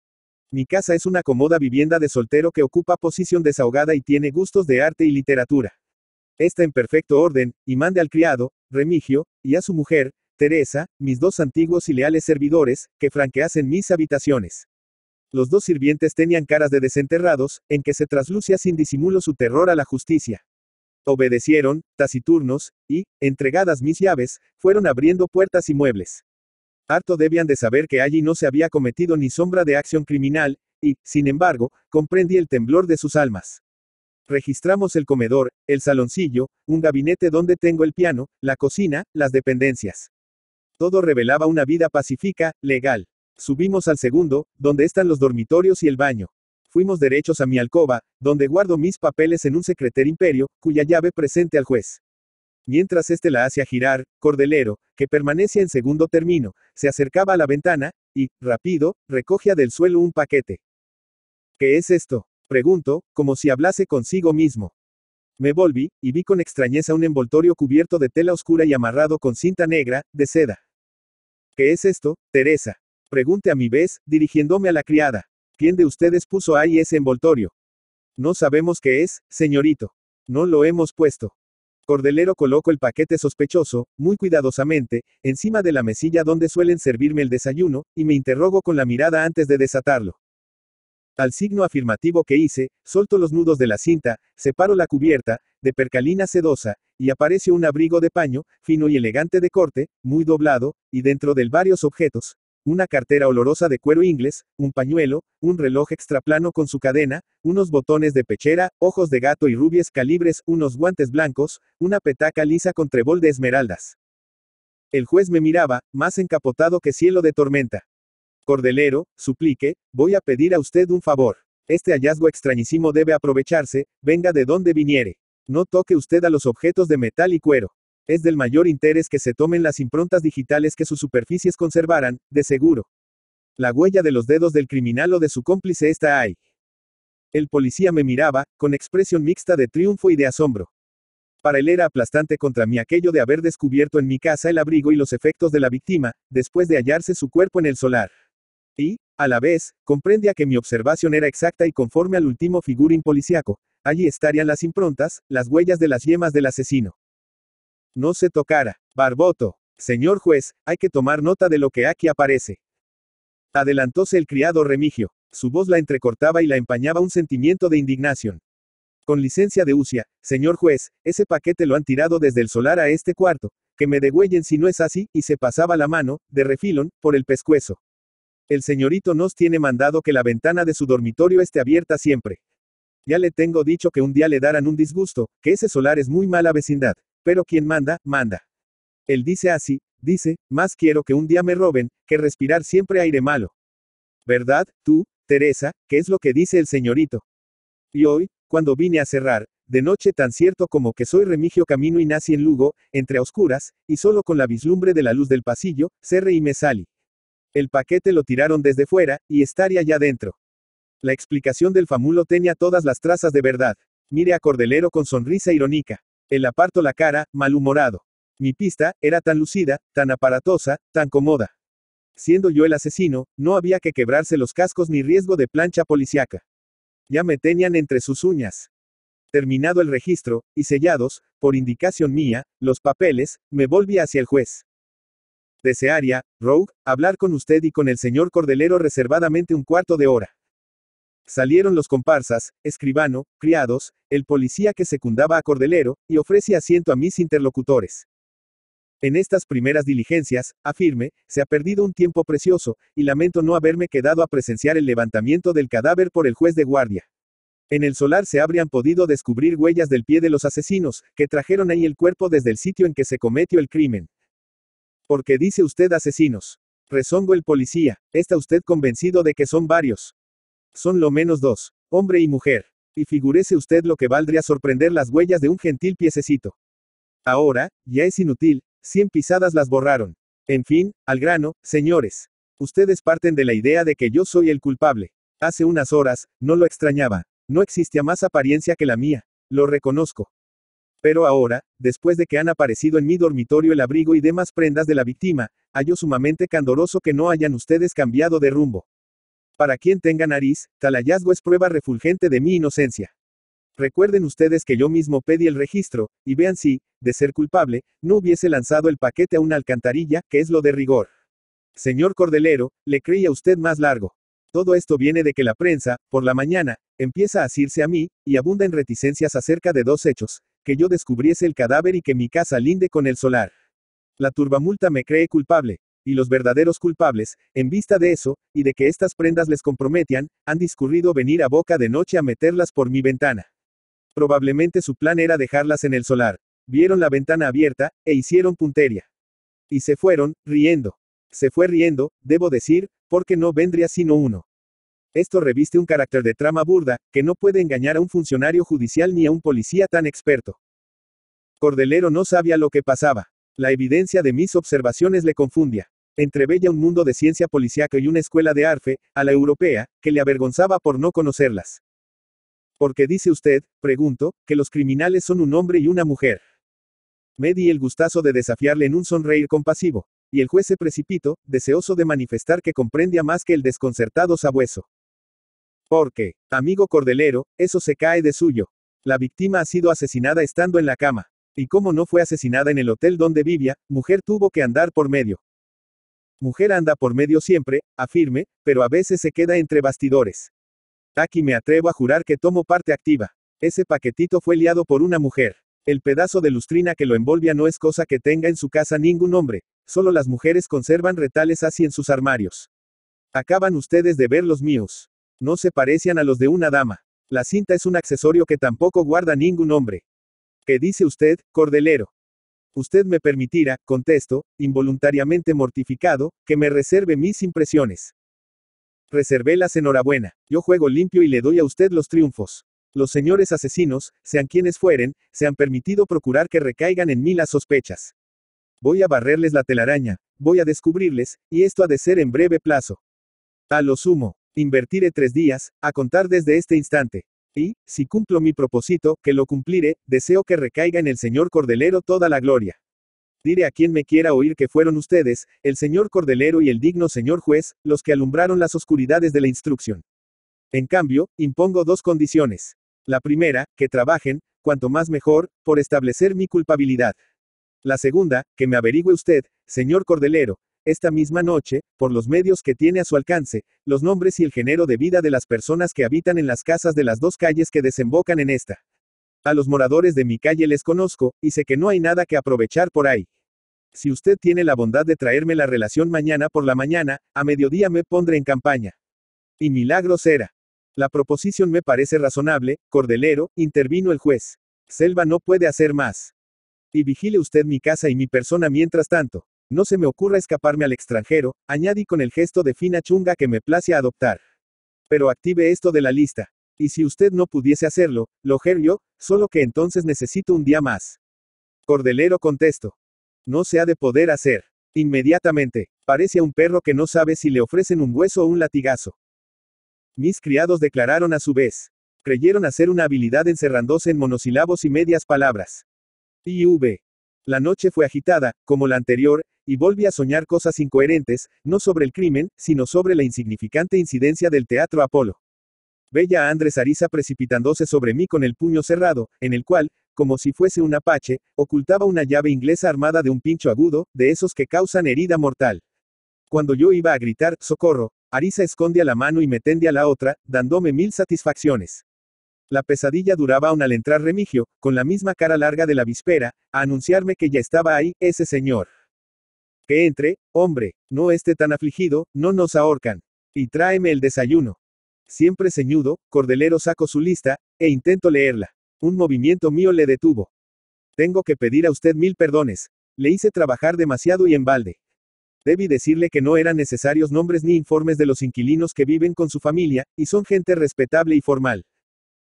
Mi casa es una cómoda vivienda de soltero que ocupa posición desahogada y tiene gustos de arte y literatura. Está en perfecto orden, y mande al criado, Remigio, y a su mujer, Teresa, mis dos antiguos y leales servidores, que franqueasen mis habitaciones. Los dos sirvientes tenían caras de desenterrados, en que se traslucía sin disimulo su terror a la justicia. Obedecieron, taciturnos, y, entregadas mis llaves, fueron abriendo puertas y muebles. Harto debían de saber que allí no se había cometido ni sombra de acción criminal, y, sin embargo, comprendí el temblor de sus almas. Registramos el comedor, el saloncillo, un gabinete donde tengo el piano, la cocina, las dependencias. Todo revelaba una vida pacífica, legal. Subimos al segundo, donde están los dormitorios y el baño. Fuimos derechos a mi alcoba, donde guardo mis papeles en un secreter imperio, cuya llave presente al juez. Mientras éste la hace girar, Cordelero, que permanece en segundo término, se acercaba a la ventana, y, rápido, recogía del suelo un paquete. ¿Qué es esto? Pregunto, como si hablase consigo mismo. Me volví, y vi con extrañeza un envoltorio cubierto de tela oscura y amarrado con cinta negra, de seda. ¿Qué es esto, Teresa? Pregunte a mi vez, dirigiéndome a la criada. ¿Quién de ustedes puso ahí ese envoltorio? No sabemos qué es, señorito. No lo hemos puesto. Cordelero colocó el paquete sospechoso, muy cuidadosamente, encima de la mesilla donde suelen servirme el desayuno, y me interrogo con la mirada antes de desatarlo. Al signo afirmativo que hice, solto los nudos de la cinta, separo la cubierta, de percalina sedosa, y aparece un abrigo de paño, fino y elegante de corte, muy doblado, y dentro del varios objetos, una cartera olorosa de cuero inglés, un pañuelo, un reloj extraplano con su cadena, unos botones de pechera, ojos de gato y rubies calibres, unos guantes blancos, una petaca lisa con trebol de esmeraldas. El juez me miraba, más encapotado que cielo de tormenta. Cordelero, suplique, voy a pedir a usted un favor. Este hallazgo extrañísimo debe aprovecharse, venga de donde viniere. No toque usted a los objetos de metal y cuero. Es del mayor interés que se tomen las improntas digitales que sus superficies conservaran, de seguro. La huella de los dedos del criminal o de su cómplice está ahí. El policía me miraba, con expresión mixta de triunfo y de asombro. Para él era aplastante contra mí aquello de haber descubierto en mi casa el abrigo y los efectos de la víctima, después de hallarse su cuerpo en el solar. Y, a la vez, comprendía que mi observación era exacta y conforme al último figurín policiaco. Allí estarían las improntas, las huellas de las yemas del asesino. No se tocara. Barboto. Señor juez, hay que tomar nota de lo que aquí aparece. Adelantóse el criado Remigio. Su voz la entrecortaba y la empañaba un sentimiento de indignación. Con licencia de Ucia, señor juez, ese paquete lo han tirado desde el solar a este cuarto, que me degüellen si no es así, y se pasaba la mano, de refilón, por el pescuezo. El señorito nos tiene mandado que la ventana de su dormitorio esté abierta siempre. Ya le tengo dicho que un día le darán un disgusto, que ese solar es muy mala vecindad. Pero quien manda, manda. Él dice así, dice, más quiero que un día me roben, que respirar siempre aire malo. ¿Verdad, tú, Teresa, qué es lo que dice el señorito? Y hoy, cuando vine a cerrar, de noche tan cierto como que soy Remigio Camino y nací en Lugo, entre oscuras, y solo con la vislumbre de la luz del pasillo, cerré y me salí. El paquete lo tiraron desde fuera, y estaría ya dentro. La explicación del famulo tenía todas las trazas de verdad. Mire a Cordelero con sonrisa irónica. El aparto la cara, malhumorado. Mi pista, era tan lucida, tan aparatosa, tan cómoda. Siendo yo el asesino, no había que quebrarse los cascos ni riesgo de plancha policiaca. Ya me tenían entre sus uñas. Terminado el registro, y sellados, por indicación mía, los papeles, me volví hacia el juez. Desearía, Rogue, hablar con usted y con el señor Cordelero reservadamente un cuarto de hora. Salieron los comparsas, escribano, criados, el policía que secundaba a Cordelero, y ofrece asiento a mis interlocutores. En estas primeras diligencias, afirme, se ha perdido un tiempo precioso, y lamento no haberme quedado a presenciar el levantamiento del cadáver por el juez de guardia. En el solar se habrían podido descubrir huellas del pie de los asesinos, que trajeron ahí el cuerpo desde el sitio en que se cometió el crimen. Porque dice usted asesinos. Rezongo el policía, ¿está usted convencido de que son varios? Son lo menos dos. Hombre y mujer. Y figúrese usted lo que valdría sorprender las huellas de un gentil piececito. Ahora, ya es inútil, cien pisadas las borraron. En fin, al grano, señores. Ustedes parten de la idea de que yo soy el culpable. Hace unas horas, no lo extrañaba. No existía más apariencia que la mía. Lo reconozco. Pero ahora, después de que han aparecido en mi dormitorio el abrigo y demás prendas de la víctima, hallo sumamente candoroso que no hayan ustedes cambiado de rumbo. Para quien tenga nariz, tal hallazgo es prueba refulgente de mi inocencia. Recuerden ustedes que yo mismo pedí el registro, y vean si, de ser culpable, no hubiese lanzado el paquete a una alcantarilla, que es lo de rigor. Señor Cordelero, le creía usted más largo. Todo esto viene de que la prensa, por la mañana, empieza a asirse a mí, y abunda en reticencias acerca de dos hechos, que yo descubriese el cadáver y que mi casa linde con el solar. La turbamulta me cree culpable, y los verdaderos culpables, en vista de eso, y de que estas prendas les comprometían, han discurrido venir a boca de noche a meterlas por mi ventana. Probablemente su plan era dejarlas en el solar. Vieron la ventana abierta, e hicieron puntería. Y se fueron, riendo. Se fue riendo, debo decir, porque no vendría sino uno. Esto reviste un carácter de trama burda, que no puede engañar a un funcionario judicial ni a un policía tan experto. Cordelero no sabía lo que pasaba. La evidencia de mis observaciones le confundía. Entrebella un mundo de ciencia policíaca y una escuela de arfe, a la europea, que le avergonzaba por no conocerlas. Porque dice usted, pregunto, que los criminales son un hombre y una mujer. Me di el gustazo de desafiarle en un sonreír compasivo, y el juez se precipitó, deseoso de manifestar que comprendía más que el desconcertado sabueso. Porque, amigo cordelero, eso se cae de suyo. La víctima ha sido asesinada estando en la cama. Y como no fue asesinada en el hotel donde vivía, mujer tuvo que andar por medio. Mujer anda por medio siempre, afirme, pero a veces se queda entre bastidores. Aquí me atrevo a jurar que tomo parte activa. Ese paquetito fue liado por una mujer. El pedazo de lustrina que lo envolvia no es cosa que tenga en su casa ningún hombre, solo las mujeres conservan retales así en sus armarios. Acaban ustedes de ver los míos. No se parecían a los de una dama. La cinta es un accesorio que tampoco guarda ningún hombre. ¿Qué dice usted, cordelero? usted me permitirá, contesto, involuntariamente mortificado, que me reserve mis impresiones. Reservé las enhorabuena. Yo juego limpio y le doy a usted los triunfos. Los señores asesinos, sean quienes fueren, se han permitido procurar que recaigan en mí las sospechas. Voy a barrerles la telaraña, voy a descubrirles, y esto ha de ser en breve plazo. A lo sumo, invertiré tres días, a contar desde este instante. Y, si cumplo mi propósito, que lo cumpliré, deseo que recaiga en el Señor Cordelero toda la gloria. Diré a quien me quiera oír que fueron ustedes, el Señor Cordelero y el digno Señor Juez, los que alumbraron las oscuridades de la instrucción. En cambio, impongo dos condiciones. La primera, que trabajen, cuanto más mejor, por establecer mi culpabilidad. La segunda, que me averigüe usted, señor Cordelero, esta misma noche, por los medios que tiene a su alcance, los nombres y el género de vida de las personas que habitan en las casas de las dos calles que desembocan en esta. A los moradores de mi calle les conozco, y sé que no hay nada que aprovechar por ahí. Si usted tiene la bondad de traerme la relación mañana por la mañana, a mediodía me pondré en campaña. Y milagro será. La proposición me parece razonable, Cordelero, intervino el juez. Selva no puede hacer más. Y vigile usted mi casa y mi persona mientras tanto. No se me ocurra escaparme al extranjero, añadí con el gesto de fina chunga que me place adoptar. Pero active esto de la lista. Y si usted no pudiese hacerlo, lo yo, solo que entonces necesito un día más. Cordelero contesto. No se ha de poder hacer. Inmediatamente, parece a un perro que no sabe si le ofrecen un hueso o un latigazo. Mis criados declararon a su vez. Creyeron hacer una habilidad encerrándose en monosílabos y medias palabras. IV. La noche fue agitada, como la anterior, y volví a soñar cosas incoherentes, no sobre el crimen, sino sobre la insignificante incidencia del Teatro Apolo. Bella Andrés Ariza precipitándose sobre mí con el puño cerrado, en el cual, como si fuese un apache, ocultaba una llave inglesa armada de un pincho agudo, de esos que causan herida mortal. Cuando yo iba a gritar, socorro, Ariza esconde a la mano y me tende a la otra, dándome mil satisfacciones. La pesadilla duraba aún al entrar Remigio, con la misma cara larga de la víspera, a anunciarme que ya estaba ahí, ese señor. Que entre, hombre, no esté tan afligido, no nos ahorcan. Y tráeme el desayuno. Siempre ceñudo, Cordelero saco su lista, e intento leerla. Un movimiento mío le detuvo. Tengo que pedir a usted mil perdones. Le hice trabajar demasiado y en balde. Debí decirle que no eran necesarios nombres ni informes de los inquilinos que viven con su familia, y son gente respetable y formal.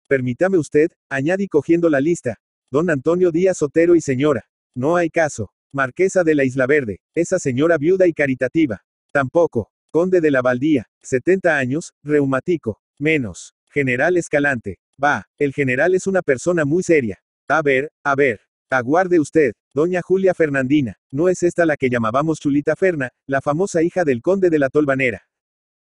Permítame usted, añadí cogiendo la lista. Don Antonio Díaz Otero y señora. No hay caso. Marquesa de la Isla Verde, esa señora viuda y caritativa. Tampoco. Conde de la Baldía, 70 años, reumático. Menos. General Escalante. Va, el general es una persona muy seria. A ver, a ver. Aguarde usted, doña Julia Fernandina, ¿no es esta la que llamábamos Chulita Ferna, la famosa hija del conde de la Tolvanera?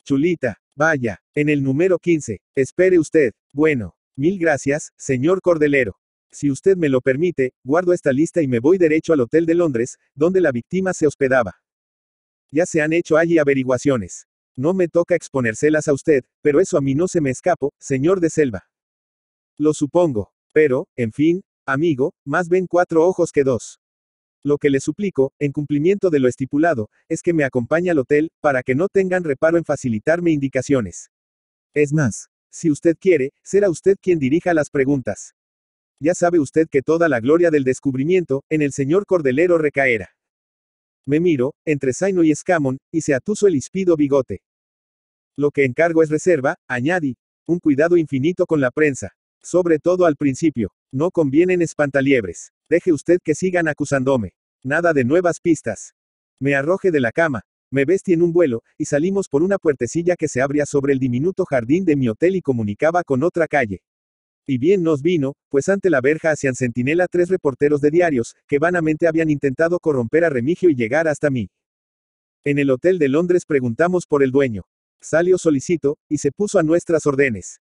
Chulita, vaya, en el número 15, espere usted. Bueno, mil gracias, señor Cordelero. Si usted me lo permite, guardo esta lista y me voy derecho al Hotel de Londres, donde la víctima se hospedaba. Ya se han hecho allí averiguaciones. No me toca exponérselas a usted, pero eso a mí no se me escapó, señor de Selva. Lo supongo. Pero, en fin, amigo, más ven cuatro ojos que dos. Lo que le suplico, en cumplimiento de lo estipulado, es que me acompañe al hotel, para que no tengan reparo en facilitarme indicaciones. Es más, si usted quiere, será usted quien dirija las preguntas. Ya sabe usted que toda la gloria del descubrimiento, en el señor Cordelero recaerá. Me miro, entre Zaino y Escamón, y se atuso el hispido bigote. Lo que encargo es reserva, añadí, un cuidado infinito con la prensa, sobre todo al principio. No convienen espantaliebres. Deje usted que sigan acusándome. Nada de nuevas pistas. Me arroje de la cama, me vestí en un vuelo, y salimos por una puertecilla que se abría sobre el diminuto jardín de mi hotel y comunicaba con otra calle. Y bien nos vino, pues ante la verja hacían centinela tres reporteros de diarios, que vanamente habían intentado corromper a Remigio y llegar hasta mí. En el hotel de Londres preguntamos por el dueño. Salió solicito, y se puso a nuestras órdenes.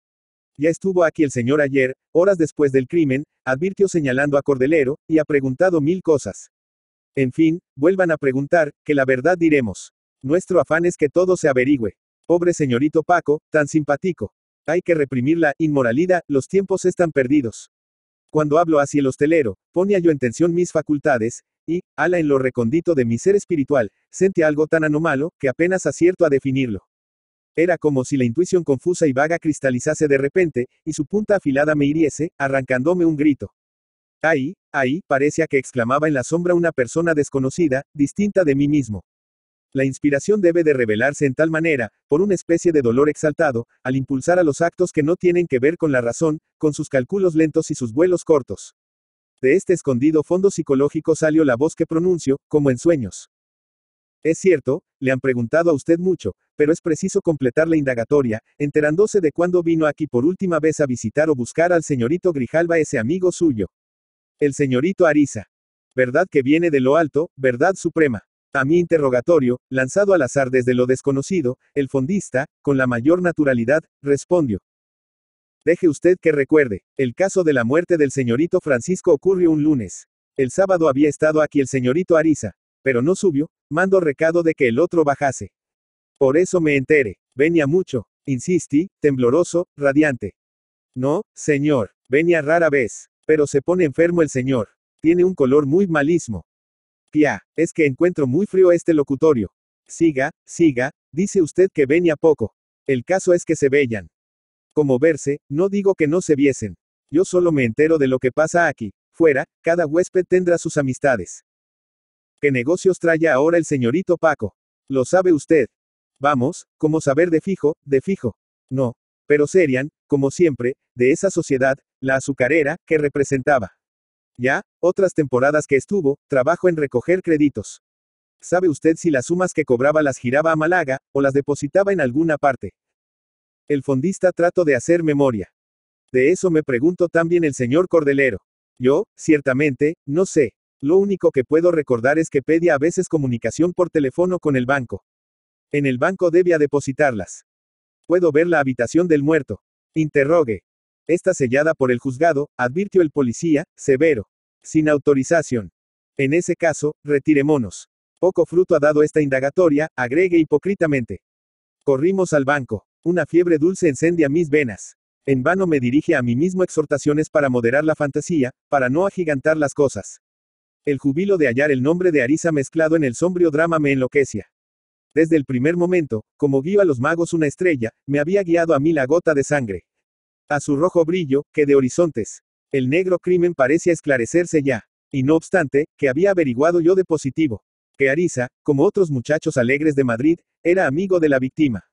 Ya estuvo aquí el señor ayer, horas después del crimen, advirtió señalando a Cordelero, y ha preguntado mil cosas. En fin, vuelvan a preguntar, que la verdad diremos. Nuestro afán es que todo se averigüe. Pobre señorito Paco, tan simpático. Hay que reprimir la inmoralidad, los tiempos están perdidos. Cuando hablo hacia el hostelero, ponía yo en tensión mis facultades, y, ala en lo recondito de mi ser espiritual, sentía algo tan anomalo, que apenas acierto a definirlo. Era como si la intuición confusa y vaga cristalizase de repente, y su punta afilada me hiriese, arrancándome un grito. Ahí, ahí, parecía que exclamaba en la sombra una persona desconocida, distinta de mí mismo. La inspiración debe de revelarse en tal manera, por una especie de dolor exaltado, al impulsar a los actos que no tienen que ver con la razón, con sus cálculos lentos y sus vuelos cortos. De este escondido fondo psicológico salió la voz que pronuncio, como en sueños. Es cierto, le han preguntado a usted mucho, pero es preciso completar la indagatoria, enterándose de cuándo vino aquí por última vez a visitar o buscar al señorito Grijalva ese amigo suyo. El señorito Ariza. ¿Verdad que viene de lo alto, verdad suprema? A mi interrogatorio, lanzado al azar desde lo desconocido, el fondista, con la mayor naturalidad, respondió. Deje usted que recuerde, el caso de la muerte del señorito Francisco ocurrió un lunes. El sábado había estado aquí el señorito Ariza, pero no subió, mando recado de que el otro bajase. Por eso me entere, venía mucho, insistí, tembloroso, radiante. No, señor, venía rara vez, pero se pone enfermo el señor. Tiene un color muy malísimo. Pia, es que encuentro muy frío este locutorio. Siga, siga, dice usted que venía poco. El caso es que se veían. Como verse, no digo que no se viesen. Yo solo me entero de lo que pasa aquí, fuera, cada huésped tendrá sus amistades. ¿Qué negocios trae ahora el señorito Paco? Lo sabe usted. Vamos, como saber de fijo, de fijo. No. Pero serían, como siempre, de esa sociedad, la azucarera, que representaba. Ya, otras temporadas que estuvo, trabajo en recoger créditos. ¿Sabe usted si las sumas que cobraba las giraba a Málaga, o las depositaba en alguna parte? El fondista trato de hacer memoria. De eso me pregunto también el señor Cordelero. Yo, ciertamente, no sé. Lo único que puedo recordar es que pedía a veces comunicación por teléfono con el banco. En el banco debía depositarlas. Puedo ver la habitación del muerto. Interrogué. Está sellada por el juzgado, advirtió el policía, severo. Sin autorización. En ese caso, retiremonos. Poco fruto ha dado esta indagatoria, agregue hipócritamente. Corrimos al banco. Una fiebre dulce encendía mis venas. En vano me dirige a mí mismo exhortaciones para moderar la fantasía, para no agigantar las cosas. El jubilo de hallar el nombre de Arisa mezclado en el sombrio drama me enloquecía. Desde el primer momento, como guía a los magos una estrella, me había guiado a mí la gota de sangre. A su rojo brillo, que de horizontes. El negro crimen parecía esclarecerse ya. Y no obstante, que había averiguado yo de positivo? Que Arisa, como otros muchachos alegres de Madrid, era amigo de la víctima.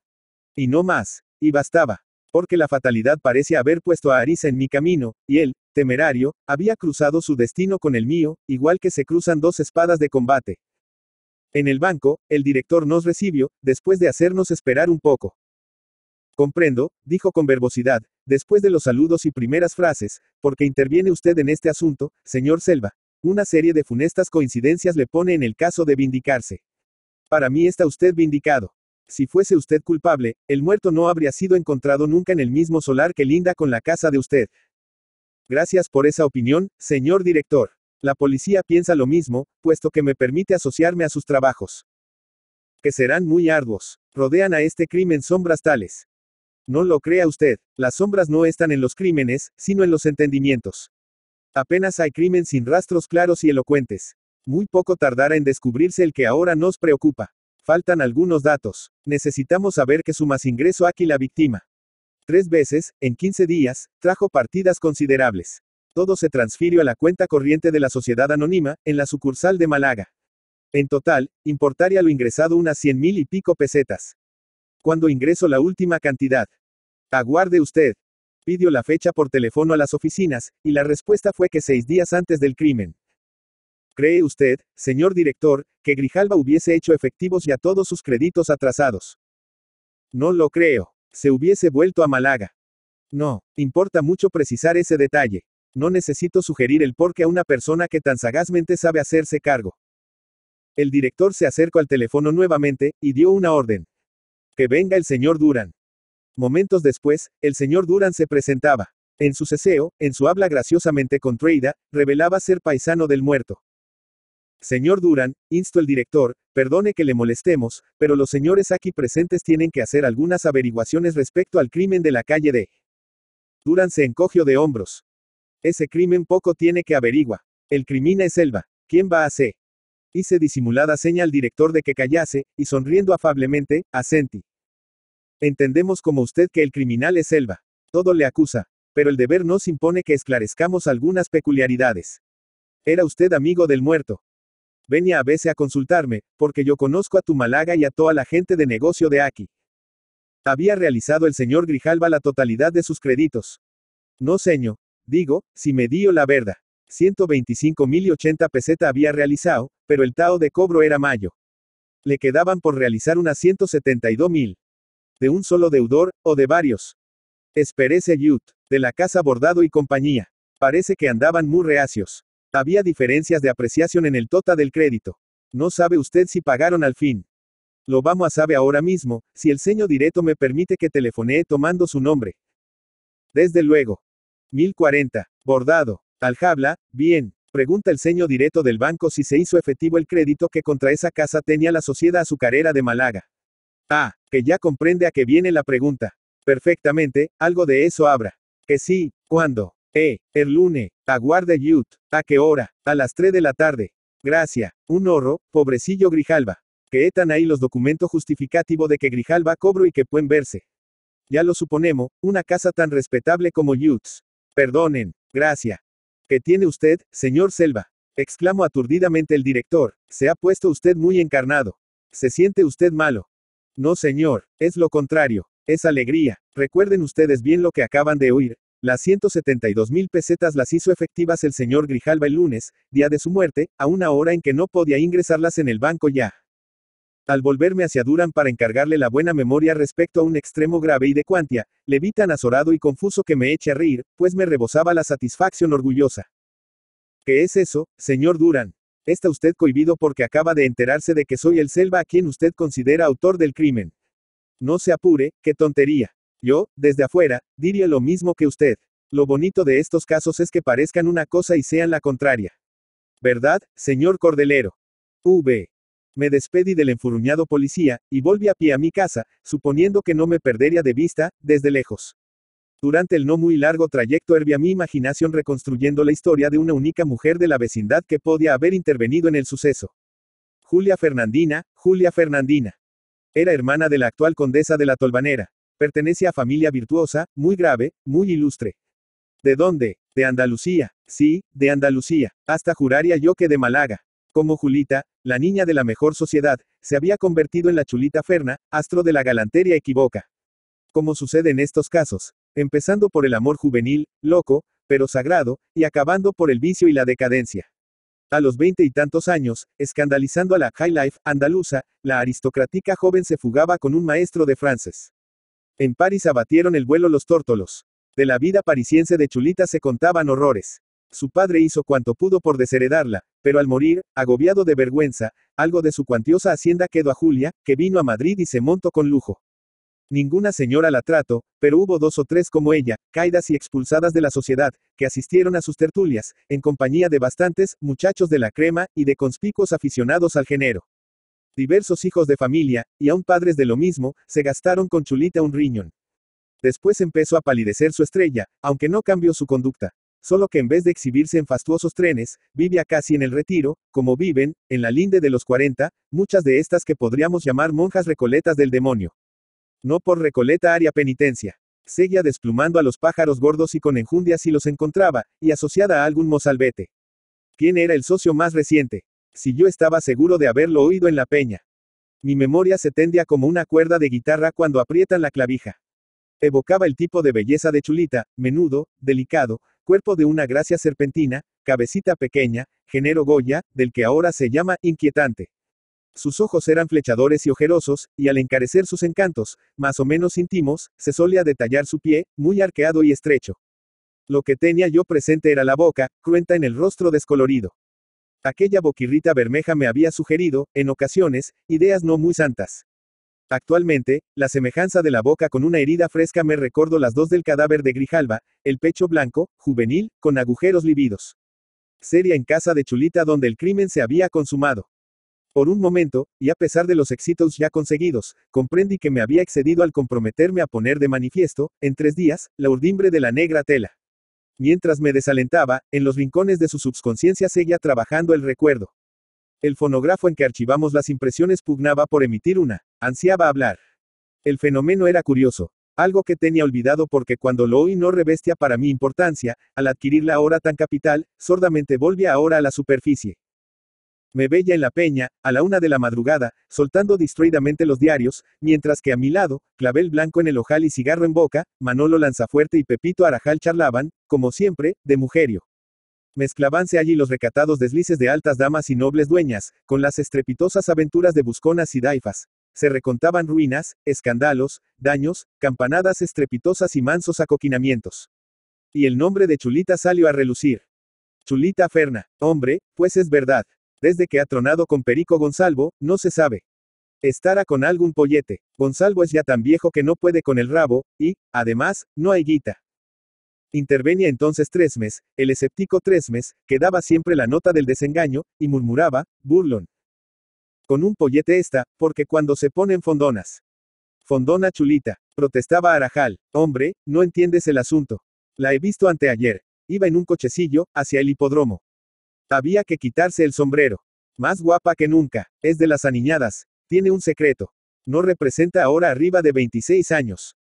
Y no más. Y bastaba. Porque la fatalidad parece haber puesto a Ariza en mi camino, y él, temerario, había cruzado su destino con el mío, igual que se cruzan dos espadas de combate. En el banco, el director nos recibió, después de hacernos esperar un poco. Comprendo, dijo con verbosidad, después de los saludos y primeras frases, porque interviene usted en este asunto, señor Selva. Una serie de funestas coincidencias le pone en el caso de vindicarse. Para mí está usted vindicado. Si fuese usted culpable, el muerto no habría sido encontrado nunca en el mismo solar que linda con la casa de usted. Gracias por esa opinión, señor director. La policía piensa lo mismo, puesto que me permite asociarme a sus trabajos. Que serán muy arduos. Rodean a este crimen sombras tales no lo crea usted, las sombras no están en los crímenes, sino en los entendimientos. Apenas hay crimen sin rastros claros y elocuentes. Muy poco tardará en descubrirse el que ahora nos preocupa. Faltan algunos datos. Necesitamos saber qué sumas ingreso aquí la víctima. Tres veces, en 15 días, trajo partidas considerables. Todo se transfirió a la cuenta corriente de la sociedad anónima, en la sucursal de Málaga. En total, importaría lo ingresado unas 100 mil y pico pesetas. Cuando ingreso la última cantidad. Aguarde usted. Pidió la fecha por teléfono a las oficinas, y la respuesta fue que seis días antes del crimen. ¿Cree usted, señor director, que Grijalva hubiese hecho efectivos ya todos sus créditos atrasados? No lo creo. Se hubiese vuelto a Málaga. No, importa mucho precisar ese detalle. No necesito sugerir el porqué a una persona que tan sagazmente sabe hacerse cargo. El director se acercó al teléfono nuevamente, y dio una orden. Que venga el señor Duran. Momentos después, el señor Duran se presentaba. En su ceseo, en su habla graciosamente contraída, revelaba ser paisano del muerto. Señor Duran, instó el director, perdone que le molestemos, pero los señores aquí presentes tienen que hacer algunas averiguaciones respecto al crimen de la calle de Duran se encogió de hombros. Ese crimen poco tiene que averigua. El crimen es Elba. ¿Quién va a hacer? Hice disimulada seña al director de que callase, y sonriendo afablemente, asentí. Entendemos como usted que el criminal es Selva. Todo le acusa. Pero el deber nos impone que esclarezcamos algunas peculiaridades. Era usted amigo del muerto. Venía a veces a consultarme, porque yo conozco a tu Malaga y a toda la gente de negocio de aquí. Había realizado el señor Grijalva la totalidad de sus créditos. No seño digo, si me dio la verdad. 125.080 peseta había realizado, pero el tao de cobro era mayo. Le quedaban por realizar unas 172.000 de un solo deudor, o de varios. ese Yut, de la casa Bordado y compañía. Parece que andaban muy reacios. Había diferencias de apreciación en el tota del crédito. No sabe usted si pagaron al fin. Lo vamos a saber ahora mismo, si el señor directo me permite que telefonee tomando su nombre. Desde luego. 1040. Bordado. Aljabla, bien. Pregunta el señor directo del banco si se hizo efectivo el crédito que contra esa casa tenía la sociedad azucarera de Málaga. Ah, que ya comprende a qué viene la pregunta. Perfectamente, algo de eso habrá. Que sí, ¿cuándo? Eh, el lunes, aguarde Yut. ¿A qué hora? A las 3 de la tarde. Gracia, un horro, pobrecillo Grijalva. Que etan ahí los documentos justificativos de que Grijalva cobro y que pueden verse. Ya lo suponemos, una casa tan respetable como Yutz. Perdonen, gracia. ¿Qué tiene usted, señor Selva? exclamó aturdidamente el director. Se ha puesto usted muy encarnado. Se siente usted malo. No, señor, es lo contrario, es alegría. Recuerden ustedes bien lo que acaban de oír. Las 172 mil pesetas las hizo efectivas el señor Grijalva el lunes, día de su muerte, a una hora en que no podía ingresarlas en el banco ya. Al volverme hacia Durán para encargarle la buena memoria respecto a un extremo grave y de cuantia, le vi tan azorado y confuso que me eche a reír, pues me rebosaba la satisfacción orgullosa. ¿Qué es eso, señor Durán? está usted cohibido porque acaba de enterarse de que soy el Selva a quien usted considera autor del crimen. No se apure, qué tontería. Yo, desde afuera, diría lo mismo que usted. Lo bonito de estos casos es que parezcan una cosa y sean la contraria. ¿Verdad, señor Cordelero? V. Me despedí del enfurruñado policía, y volví a pie a mi casa, suponiendo que no me perdería de vista, desde lejos. Durante el no muy largo trayecto hervía mi imaginación reconstruyendo la historia de una única mujer de la vecindad que podía haber intervenido en el suceso. Julia Fernandina, Julia Fernandina. Era hermana de la actual condesa de la Tolvanera. Pertenece a familia virtuosa, muy grave, muy ilustre. ¿De dónde? De Andalucía. Sí, de Andalucía. Hasta juraría yo que de Málaga. Como Julita, la niña de la mejor sociedad, se había convertido en la chulita Ferna, astro de la galantería equivoca. Como sucede en estos casos, empezando por el amor juvenil, loco, pero sagrado, y acabando por el vicio y la decadencia. A los veinte y tantos años, escandalizando a la high life andaluza, la aristocrática joven se fugaba con un maestro de francés En París abatieron el vuelo los tórtolos. De la vida parisiense de Chulita se contaban horrores. Su padre hizo cuanto pudo por desheredarla, pero al morir, agobiado de vergüenza, algo de su cuantiosa hacienda quedó a Julia, que vino a Madrid y se montó con lujo. Ninguna señora la trató, pero hubo dos o tres como ella, caídas y expulsadas de la sociedad, que asistieron a sus tertulias, en compañía de bastantes muchachos de la crema y de conspicuos aficionados al género. Diversos hijos de familia, y aun padres de lo mismo, se gastaron con chulita un riñón. Después empezó a palidecer su estrella, aunque no cambió su conducta. Solo que en vez de exhibirse en fastuosos trenes, vivía casi en el retiro, como viven, en la linde de los 40, muchas de estas que podríamos llamar monjas recoletas del demonio. No por Recoleta área penitencia. Seguía desplumando a los pájaros gordos y con enjundias si los encontraba, y asociada a algún mozalbete. ¿Quién era el socio más reciente? Si yo estaba seguro de haberlo oído en la peña. Mi memoria se tendía como una cuerda de guitarra cuando aprietan la clavija. Evocaba el tipo de belleza de Chulita, menudo, delicado, cuerpo de una gracia serpentina, cabecita pequeña, género Goya, del que ahora se llama inquietante. Sus ojos eran flechadores y ojerosos, y al encarecer sus encantos, más o menos íntimos, se solía detallar su pie, muy arqueado y estrecho. Lo que tenía yo presente era la boca, cruenta en el rostro descolorido. Aquella boquirrita bermeja me había sugerido, en ocasiones, ideas no muy santas. Actualmente, la semejanza de la boca con una herida fresca me recuerdo las dos del cadáver de Grijalba, el pecho blanco, juvenil, con agujeros lividos. Seria en casa de Chulita donde el crimen se había consumado. Por un momento, y a pesar de los éxitos ya conseguidos, comprendí que me había excedido al comprometerme a poner de manifiesto, en tres días, la urdimbre de la negra tela. Mientras me desalentaba, en los rincones de su subconsciencia seguía trabajando el recuerdo. El fonógrafo en que archivamos las impresiones pugnaba por emitir una, ansiaba hablar. El fenómeno era curioso, algo que tenía olvidado porque cuando lo oí no revestía para mí importancia, al adquirir la hora tan capital, sordamente volvía ahora a la superficie. Me veía en la peña, a la una de la madrugada, soltando distraídamente los diarios, mientras que a mi lado, clavel blanco en el ojal y cigarro en boca, Manolo Lanzafuerte y Pepito Arajal charlaban, como siempre, de mujerio. Mezclabanse allí los recatados deslices de altas damas y nobles dueñas, con las estrepitosas aventuras de busconas y daifas. Se recontaban ruinas, escándalos, daños, campanadas estrepitosas y mansos acoquinamientos. Y el nombre de Chulita salió a relucir. Chulita Ferna, hombre, pues es verdad, desde que ha tronado con Perico Gonzalvo, no se sabe. Estará con algún pollete. Gonzalvo es ya tan viejo que no puede con el rabo, y, además, no hay guita. Intervenía entonces Tresmes, el escéptico Tresmes, que daba siempre la nota del desengaño, y murmuraba, burlón. Con un pollete esta, porque cuando se ponen fondonas. Fondona chulita, protestaba Arajal, hombre, no entiendes el asunto. La he visto anteayer. Iba en un cochecillo, hacia el hipódromo. Había que quitarse el sombrero. Más guapa que nunca, es de las aniñadas, tiene un secreto. No representa ahora arriba de 26 años.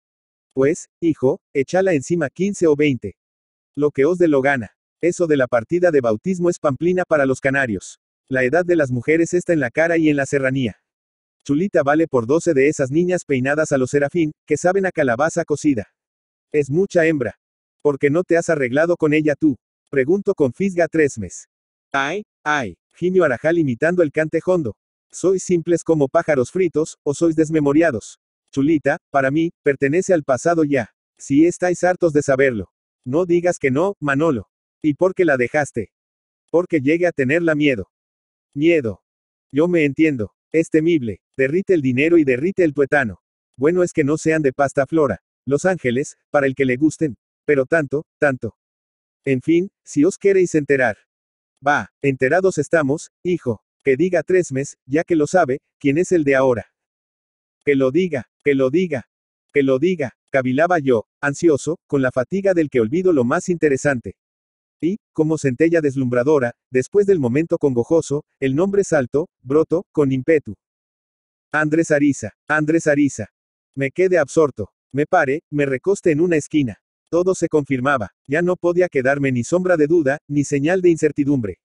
Pues, hijo, échala encima 15 o 20. Lo que os de lo gana. Eso de la partida de bautismo es pamplina para los canarios. La edad de las mujeres está en la cara y en la serranía. Chulita vale por 12 de esas niñas peinadas a los serafín, que saben a calabaza cocida. Es mucha hembra. ¿Por qué no te has arreglado con ella tú? Pregunto con fisga meses. Ay, ay, gimió Arajal imitando el cante hondo. ¿Sois simples como pájaros fritos, o sois desmemoriados? Chulita, para mí, pertenece al pasado ya. Si estáis hartos de saberlo. No digas que no, Manolo. ¿Y por qué la dejaste? Porque llegué a tenerla miedo. Miedo. Yo me entiendo. Es temible. Derrite el dinero y derrite el tuetano. Bueno es que no sean de pasta flora. Los ángeles, para el que le gusten. Pero tanto, tanto. En fin, si os queréis enterar. Va, enterados estamos, hijo, que diga tres mes, ya que lo sabe, quién es el de ahora. Que lo diga, que lo diga, que lo diga, cavilaba yo, ansioso, con la fatiga del que olvido lo más interesante. Y, como centella deslumbradora, después del momento congojoso, el nombre salto, broto, con ímpetu. Andrés Ariza, Andrés Ariza. Me quede absorto, me pare, me recoste en una esquina. Todo se confirmaba, ya no podía quedarme ni sombra de duda, ni señal de incertidumbre.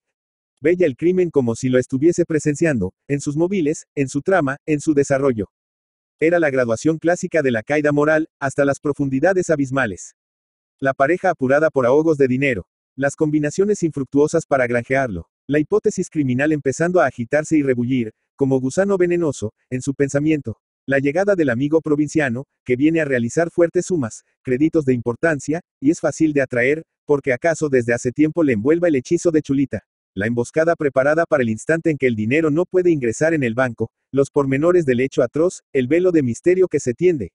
Veía el crimen como si lo estuviese presenciando, en sus móviles, en su trama, en su desarrollo. Era la graduación clásica de la caída moral, hasta las profundidades abismales. La pareja apurada por ahogos de dinero. Las combinaciones infructuosas para granjearlo. La hipótesis criminal empezando a agitarse y rebullir, como gusano venenoso, en su pensamiento. La llegada del amigo provinciano, que viene a realizar fuertes sumas, créditos de importancia, y es fácil de atraer, porque acaso desde hace tiempo le envuelva el hechizo de Chulita. La emboscada preparada para el instante en que el dinero no puede ingresar en el banco, los pormenores del hecho atroz, el velo de misterio que se tiende.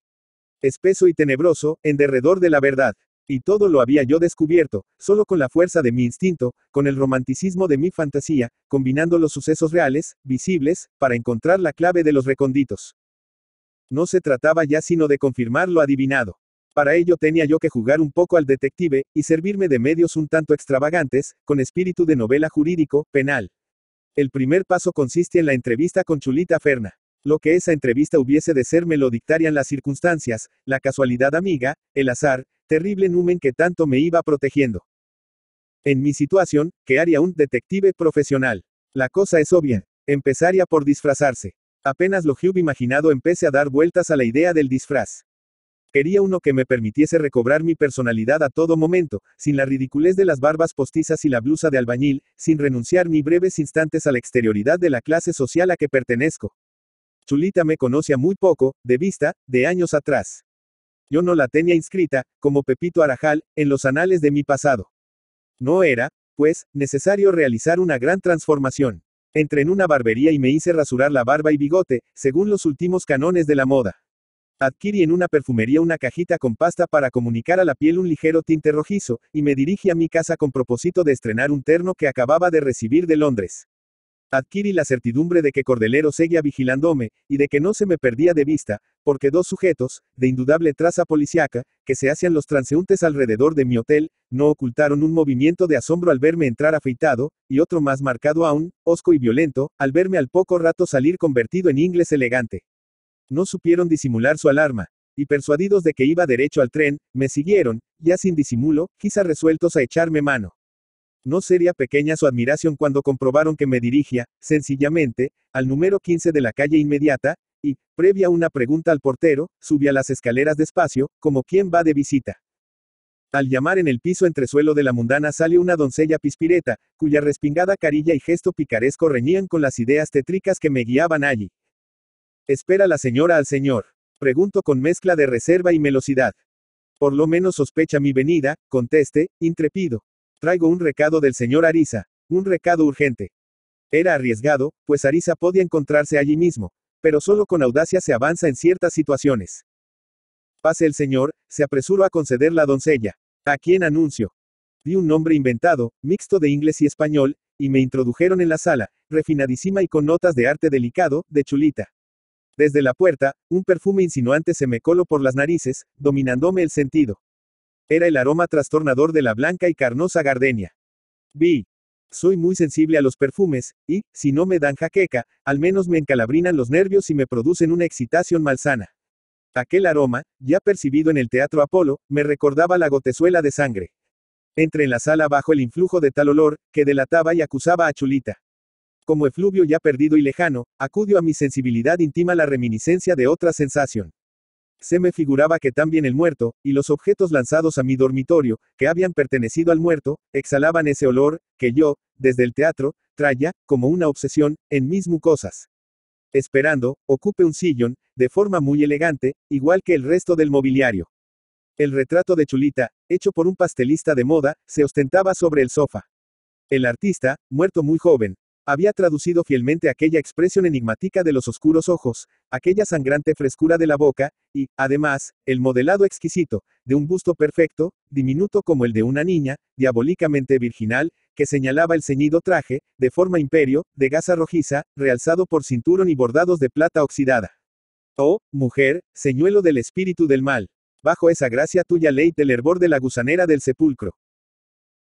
Espeso y tenebroso, en derredor de la verdad. Y todo lo había yo descubierto, solo con la fuerza de mi instinto, con el romanticismo de mi fantasía, combinando los sucesos reales, visibles, para encontrar la clave de los reconditos. No se trataba ya sino de confirmar lo adivinado. Para ello tenía yo que jugar un poco al detective, y servirme de medios un tanto extravagantes, con espíritu de novela jurídico, penal. El primer paso consiste en la entrevista con Chulita Ferna. Lo que esa entrevista hubiese de ser me lo dictarían las circunstancias, la casualidad amiga, el azar, terrible numen que tanto me iba protegiendo. En mi situación, ¿qué haría un detective profesional? La cosa es obvia, empezaría por disfrazarse. Apenas lo hub imaginado empecé a dar vueltas a la idea del disfraz. Quería uno que me permitiese recobrar mi personalidad a todo momento, sin la ridiculez de las barbas postizas y la blusa de albañil, sin renunciar ni breves instantes a la exterioridad de la clase social a que pertenezco. Chulita me conoce a muy poco, de vista, de años atrás. Yo no la tenía inscrita, como Pepito Arajal, en los anales de mi pasado. No era, pues, necesario realizar una gran transformación. Entré en una barbería y me hice rasurar la barba y bigote, según los últimos canones de la moda. Adquirí en una perfumería una cajita con pasta para comunicar a la piel un ligero tinte rojizo, y me dirigí a mi casa con propósito de estrenar un terno que acababa de recibir de Londres. Adquirí la certidumbre de que Cordelero seguía vigilándome, y de que no se me perdía de vista, porque dos sujetos, de indudable traza policiaca, que se hacían los transeúntes alrededor de mi hotel, no ocultaron un movimiento de asombro al verme entrar afeitado, y otro más marcado aún, osco y violento, al verme al poco rato salir convertido en inglés elegante. No supieron disimular su alarma, y persuadidos de que iba derecho al tren, me siguieron, ya sin disimulo, quizá resueltos a echarme mano no sería pequeña su admiración cuando comprobaron que me dirigía, sencillamente, al número 15 de la calle inmediata, y, previa una pregunta al portero, subía a las escaleras despacio, como quien va de visita. Al llamar en el piso entresuelo de la mundana sale una doncella pispireta, cuya respingada carilla y gesto picaresco reñían con las ideas tétricas que me guiaban allí. ¿Espera la señora al señor? Pregunto con mezcla de reserva y melosidad. Por lo menos sospecha mi venida, conteste, intrepido. Traigo un recado del señor Arisa. un recado urgente. Era arriesgado, pues Arisa podía encontrarse allí mismo, pero solo con audacia se avanza en ciertas situaciones. Pase el señor, se apresuró a conceder la doncella. ¿A quien anuncio? Di un nombre inventado, mixto de inglés y español, y me introdujeron en la sala, refinadísima y con notas de arte delicado, de chulita. Desde la puerta, un perfume insinuante se me coló por las narices, dominándome el sentido. Era el aroma trastornador de la blanca y carnosa gardenia. Vi. Soy muy sensible a los perfumes, y, si no me dan jaqueca, al menos me encalabrinan los nervios y me producen una excitación malsana. Aquel aroma, ya percibido en el Teatro Apolo, me recordaba la gotezuela de sangre. Entré en la sala bajo el influjo de tal olor, que delataba y acusaba a Chulita. Como efluvio ya perdido y lejano, acudió a mi sensibilidad íntima la reminiscencia de otra sensación. Se me figuraba que también el muerto, y los objetos lanzados a mi dormitorio, que habían pertenecido al muerto, exhalaban ese olor, que yo, desde el teatro, traía, como una obsesión, en mis mucosas. Esperando, ocupe un sillón, de forma muy elegante, igual que el resto del mobiliario. El retrato de Chulita, hecho por un pastelista de moda, se ostentaba sobre el sofá. El artista, muerto muy joven, había traducido fielmente aquella expresión enigmática de los oscuros ojos, aquella sangrante frescura de la boca, y, además, el modelado exquisito, de un busto perfecto, diminuto como el de una niña, diabólicamente virginal, que señalaba el ceñido traje, de forma imperio, de gasa rojiza, realzado por cinturón y bordados de plata oxidada. Oh, mujer, señuelo del espíritu del mal. Bajo esa gracia tuya ley del hervor de la gusanera del sepulcro.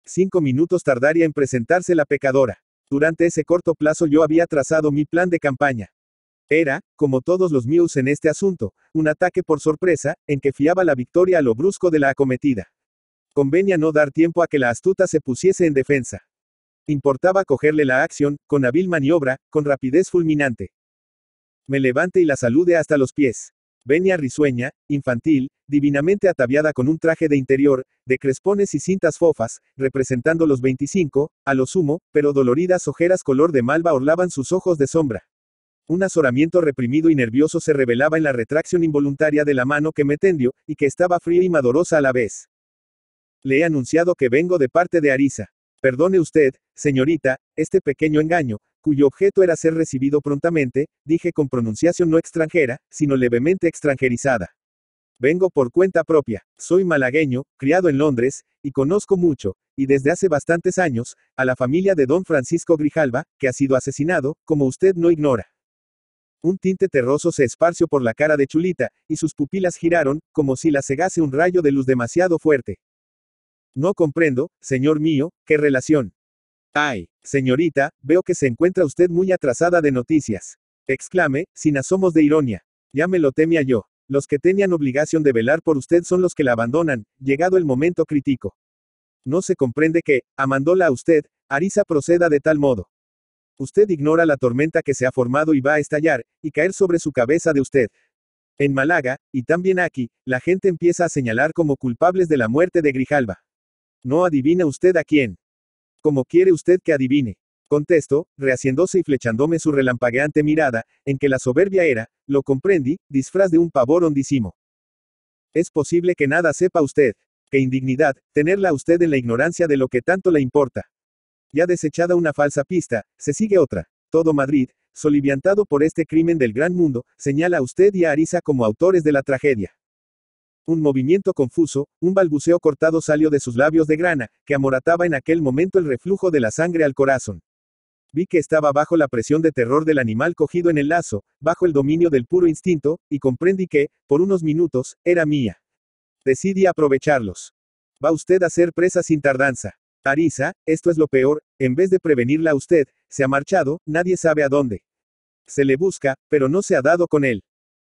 Cinco minutos tardaría en presentarse la pecadora. Durante ese corto plazo yo había trazado mi plan de campaña. Era, como todos los míos en este asunto, un ataque por sorpresa, en que fiaba la victoria a lo brusco de la acometida. Convenía no dar tiempo a que la astuta se pusiese en defensa. Importaba cogerle la acción, con hábil maniobra, con rapidez fulminante. Me levante y la salude hasta los pies. Venía risueña, infantil, divinamente ataviada con un traje de interior, de crespones y cintas fofas, representando los 25, a lo sumo, pero doloridas ojeras color de malva orlaban sus ojos de sombra. Un azoramiento reprimido y nervioso se revelaba en la retracción involuntaria de la mano que me tendió, y que estaba fría y madorosa a la vez. Le he anunciado que vengo de parte de Arisa. Perdone usted, señorita, este pequeño engaño, cuyo objeto era ser recibido prontamente, dije con pronunciación no extranjera, sino levemente extranjerizada. Vengo por cuenta propia, soy malagueño, criado en Londres, y conozco mucho, y desde hace bastantes años, a la familia de don Francisco Grijalva, que ha sido asesinado, como usted no ignora. Un tinte terroso se esparció por la cara de Chulita, y sus pupilas giraron, como si la cegase un rayo de luz demasiado fuerte. No comprendo, señor mío, qué relación. Ay, Señorita, veo que se encuentra usted muy atrasada de noticias. Exclame, sin asomos de ironía. Ya me lo temía yo. Los que tenían obligación de velar por usted son los que la abandonan, llegado el momento crítico. No se comprende que, amándola a usted, Arisa proceda de tal modo. Usted ignora la tormenta que se ha formado y va a estallar, y caer sobre su cabeza de usted. En Málaga, y también aquí, la gente empieza a señalar como culpables de la muerte de Grijalba. No adivina usted a quién. Como quiere usted que adivine. Contesto, rehaciéndose y flechándome su relampagueante mirada, en que la soberbia era, lo comprendí, disfraz de un pavor hondísimo. Es posible que nada sepa usted. Qué indignidad, tenerla a usted en la ignorancia de lo que tanto le importa. Ya desechada una falsa pista, se sigue otra. Todo Madrid, soliviantado por este crimen del gran mundo, señala a usted y a Arisa como autores de la tragedia. Un movimiento confuso, un balbuceo cortado salió de sus labios de grana, que amorataba en aquel momento el reflujo de la sangre al corazón. Vi que estaba bajo la presión de terror del animal cogido en el lazo, bajo el dominio del puro instinto, y comprendí que, por unos minutos, era mía. Decidí aprovecharlos. Va usted a ser presa sin tardanza. Arisa, esto es lo peor, en vez de prevenirla a usted, se ha marchado, nadie sabe a dónde. Se le busca, pero no se ha dado con él.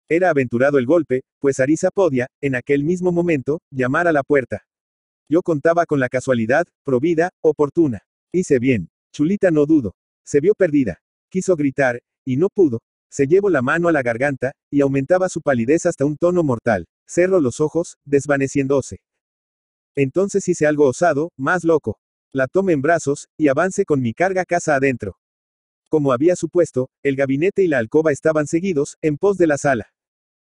Era aventurado el golpe, pues Arisa podía, en aquel mismo momento, llamar a la puerta. Yo contaba con la casualidad, provida, oportuna. Hice bien. Chulita no dudo. Se vio perdida. Quiso gritar, y no pudo. Se llevó la mano a la garganta, y aumentaba su palidez hasta un tono mortal. Cerró los ojos, desvaneciéndose. Entonces hice algo osado, más loco. La tome en brazos, y avance con mi carga casa adentro. Como había supuesto, el gabinete y la alcoba estaban seguidos, en pos de la sala.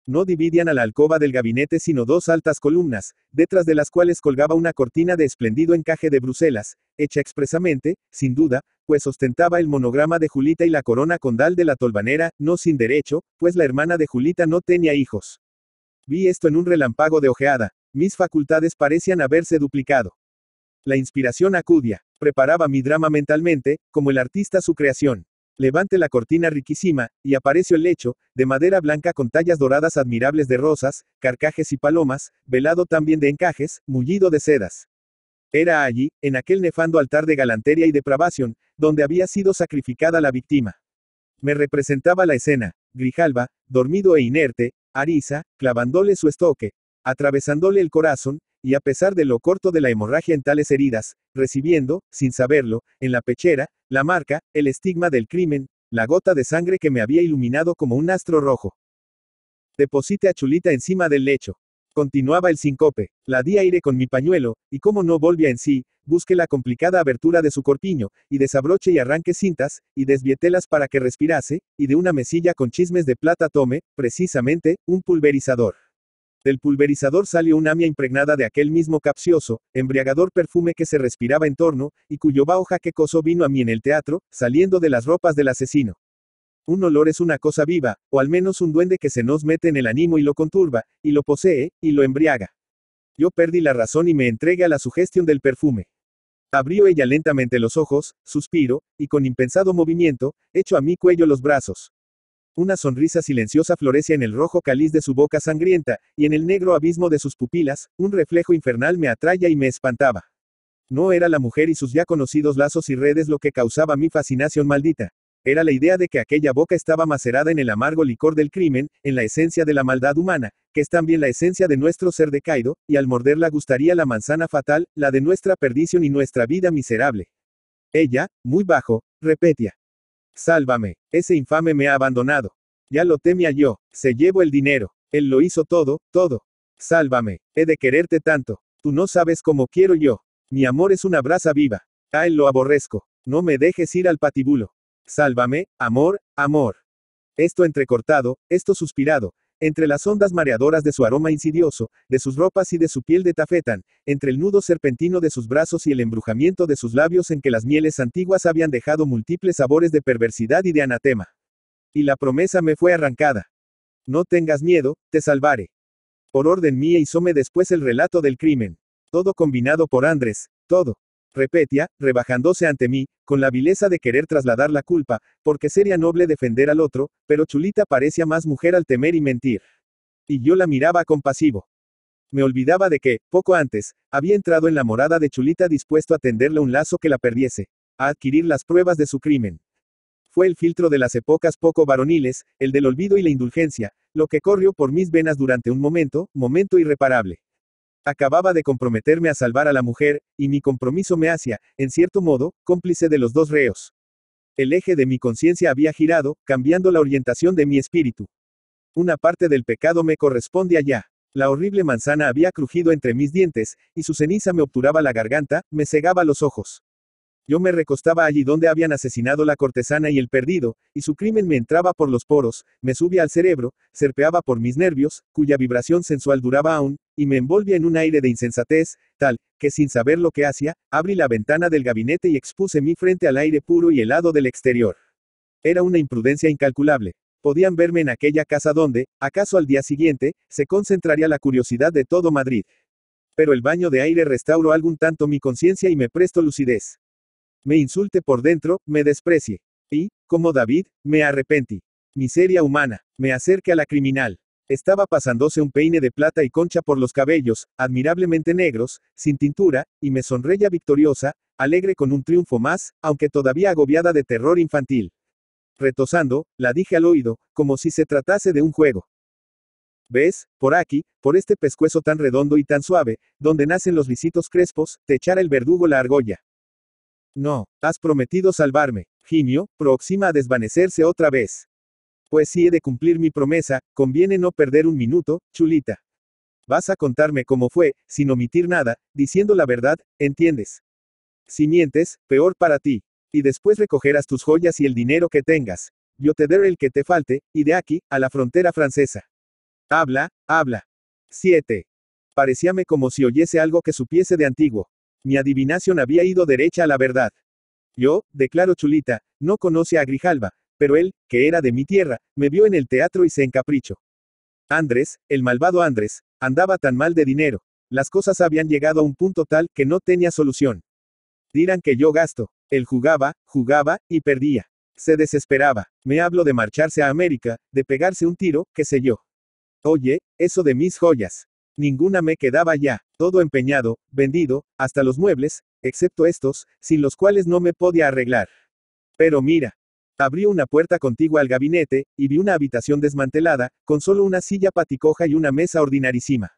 No dividían a la alcoba del gabinete sino dos altas columnas, detrás de las cuales colgaba una cortina de espléndido encaje de Bruselas, hecha expresamente, sin duda, pues ostentaba el monograma de Julita y la corona condal de la tolvanera, no sin derecho, pues la hermana de Julita no tenía hijos. Vi esto en un relámpago de ojeada, mis facultades parecían haberse duplicado. La inspiración acudia, preparaba mi drama mentalmente, como el artista su creación. Levante la cortina riquísima, y apareció el lecho, de madera blanca con tallas doradas admirables de rosas, carcajes y palomas, velado también de encajes, mullido de sedas. Era allí, en aquel nefando altar de galantería y depravación, donde había sido sacrificada la víctima. Me representaba la escena, Grijalba, dormido e inerte, Arisa, clavándole su estoque, atravesándole el corazón, y a pesar de lo corto de la hemorragia en tales heridas, recibiendo, sin saberlo, en la pechera, la marca, el estigma del crimen, la gota de sangre que me había iluminado como un astro rojo. Deposité a Chulita encima del lecho. Continuaba el sincope. la di aire con mi pañuelo, y como no volvía en sí, busqué la complicada abertura de su corpiño, y desabroche y arranque cintas, y desvietelas para que respirase, y de una mesilla con chismes de plata tome, precisamente, un pulverizador. Del pulverizador salió una amia impregnada de aquel mismo capcioso, embriagador perfume que se respiraba en torno, y cuyo vaho jaquecoso vino a mí en el teatro, saliendo de las ropas del asesino. Un olor es una cosa viva, o al menos un duende que se nos mete en el ánimo y lo conturba, y lo posee, y lo embriaga. Yo perdí la razón y me entregué a la sugestión del perfume. Abrió ella lentamente los ojos, suspiro, y con impensado movimiento, echó a mi cuello los brazos. Una sonrisa silenciosa florece en el rojo caliz de su boca sangrienta, y en el negro abismo de sus pupilas, un reflejo infernal me atraía y me espantaba. No era la mujer y sus ya conocidos lazos y redes lo que causaba mi fascinación maldita. Era la idea de que aquella boca estaba macerada en el amargo licor del crimen, en la esencia de la maldad humana, que es también la esencia de nuestro ser decaído, y al morderla gustaría la manzana fatal, la de nuestra perdición y nuestra vida miserable. Ella, muy bajo, repetía. Sálvame, ese infame me ha abandonado. Ya lo temía yo, se llevo el dinero, él lo hizo todo, todo. Sálvame, he de quererte tanto, tú no sabes cómo quiero yo. Mi amor es una brasa viva, a él lo aborrezco, no me dejes ir al patíbulo. Sálvame, amor, amor. Esto entrecortado, esto suspirado, entre las ondas mareadoras de su aroma insidioso, de sus ropas y de su piel de tafetán, entre el nudo serpentino de sus brazos y el embrujamiento de sus labios en que las mieles antiguas habían dejado múltiples sabores de perversidad y de anatema. Y la promesa me fue arrancada. No tengas miedo, te salvaré. Por orden mía hizome después el relato del crimen. Todo combinado por Andrés, todo repetía, rebajándose ante mí, con la vileza de querer trasladar la culpa, porque sería noble defender al otro, pero Chulita parecía más mujer al temer y mentir. Y yo la miraba compasivo. Me olvidaba de que, poco antes, había entrado en la morada de Chulita dispuesto a tenderle un lazo que la perdiese, a adquirir las pruebas de su crimen. Fue el filtro de las épocas poco varoniles, el del olvido y la indulgencia, lo que corrió por mis venas durante un momento, momento irreparable. Acababa de comprometerme a salvar a la mujer, y mi compromiso me hacía, en cierto modo, cómplice de los dos reos. El eje de mi conciencia había girado, cambiando la orientación de mi espíritu. Una parte del pecado me corresponde allá. La horrible manzana había crujido entre mis dientes, y su ceniza me obturaba la garganta, me cegaba los ojos. Yo me recostaba allí donde habían asesinado la cortesana y el perdido, y su crimen me entraba por los poros, me subía al cerebro, serpeaba por mis nervios, cuya vibración sensual duraba aún, y me envolvía en un aire de insensatez, tal, que sin saber lo que hacía, abrí la ventana del gabinete y expuse mi frente al aire puro y helado del exterior. Era una imprudencia incalculable. Podían verme en aquella casa donde, acaso al día siguiente, se concentraría la curiosidad de todo Madrid. Pero el baño de aire restauró algún tanto mi conciencia y me presto lucidez. Me insulte por dentro, me desprecie. Y, como David, me arrepentí. Miseria humana, me acerque a la criminal. Estaba pasándose un peine de plata y concha por los cabellos, admirablemente negros, sin tintura, y me sonreía victoriosa, alegre con un triunfo más, aunque todavía agobiada de terror infantil. Retosando, la dije al oído, como si se tratase de un juego. ¿Ves? Por aquí, por este pescuezo tan redondo y tan suave, donde nacen los lisitos crespos, te echará el verdugo la argolla. No, has prometido salvarme. Gimio, próxima a desvanecerse otra vez pues si he de cumplir mi promesa, conviene no perder un minuto, chulita. Vas a contarme cómo fue, sin omitir nada, diciendo la verdad, ¿entiendes? Si mientes, peor para ti. Y después recogerás tus joyas y el dinero que tengas. Yo te daré el que te falte, y de aquí, a la frontera francesa. Habla, habla. 7. Parecíame como si oyese algo que supiese de antiguo. Mi adivinación había ido derecha a la verdad. Yo, declaro Chulita, no conoce a Grijalva, pero él, que era de mi tierra, me vio en el teatro y se encaprichó. Andrés, el malvado Andrés, andaba tan mal de dinero. Las cosas habían llegado a un punto tal que no tenía solución. Dirán que yo gasto. Él jugaba, jugaba, y perdía. Se desesperaba. Me hablo de marcharse a América, de pegarse un tiro, qué sé yo. Oye, eso de mis joyas. Ninguna me quedaba ya, todo empeñado, vendido, hasta los muebles, excepto estos, sin los cuales no me podía arreglar. Pero mira, Abrió una puerta contigua al gabinete, y vi una habitación desmantelada, con solo una silla paticoja y una mesa ordinarísima.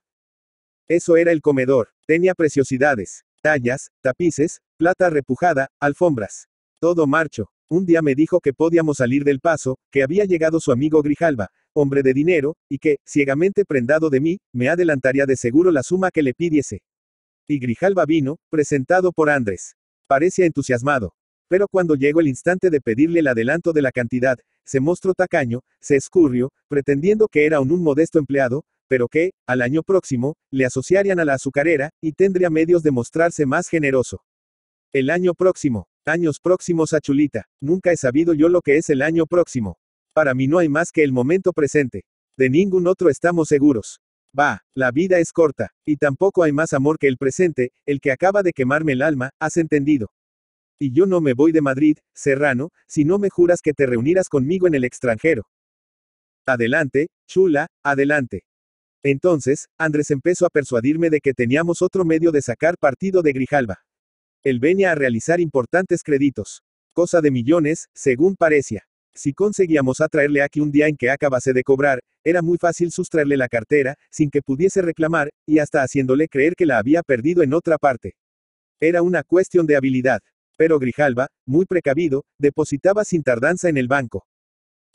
Eso era el comedor. Tenía preciosidades, tallas, tapices, plata repujada, alfombras. Todo marcho. Un día me dijo que podíamos salir del paso, que había llegado su amigo Grijalba, hombre de dinero, y que, ciegamente prendado de mí, me adelantaría de seguro la suma que le pidiese. Y Grijalba vino, presentado por Andrés. Parecía entusiasmado. Pero cuando llegó el instante de pedirle el adelanto de la cantidad, se mostró tacaño, se escurrió, pretendiendo que era un, un modesto empleado, pero que, al año próximo, le asociarían a la azucarera, y tendría medios de mostrarse más generoso. El año próximo, años próximos a Chulita, nunca he sabido yo lo que es el año próximo. Para mí no hay más que el momento presente. De ningún otro estamos seguros. Va, la vida es corta, y tampoco hay más amor que el presente, el que acaba de quemarme el alma, has entendido. Y yo no me voy de Madrid, Serrano, si no me juras que te reunirás conmigo en el extranjero. Adelante, chula, adelante. Entonces, Andrés empezó a persuadirme de que teníamos otro medio de sacar partido de Grijalba. Él venía a realizar importantes créditos. Cosa de millones, según parecía. Si conseguíamos atraerle aquí un día en que acabase de cobrar, era muy fácil sustraerle la cartera, sin que pudiese reclamar, y hasta haciéndole creer que la había perdido en otra parte. Era una cuestión de habilidad. Pero Grijalva, muy precavido, depositaba sin tardanza en el banco.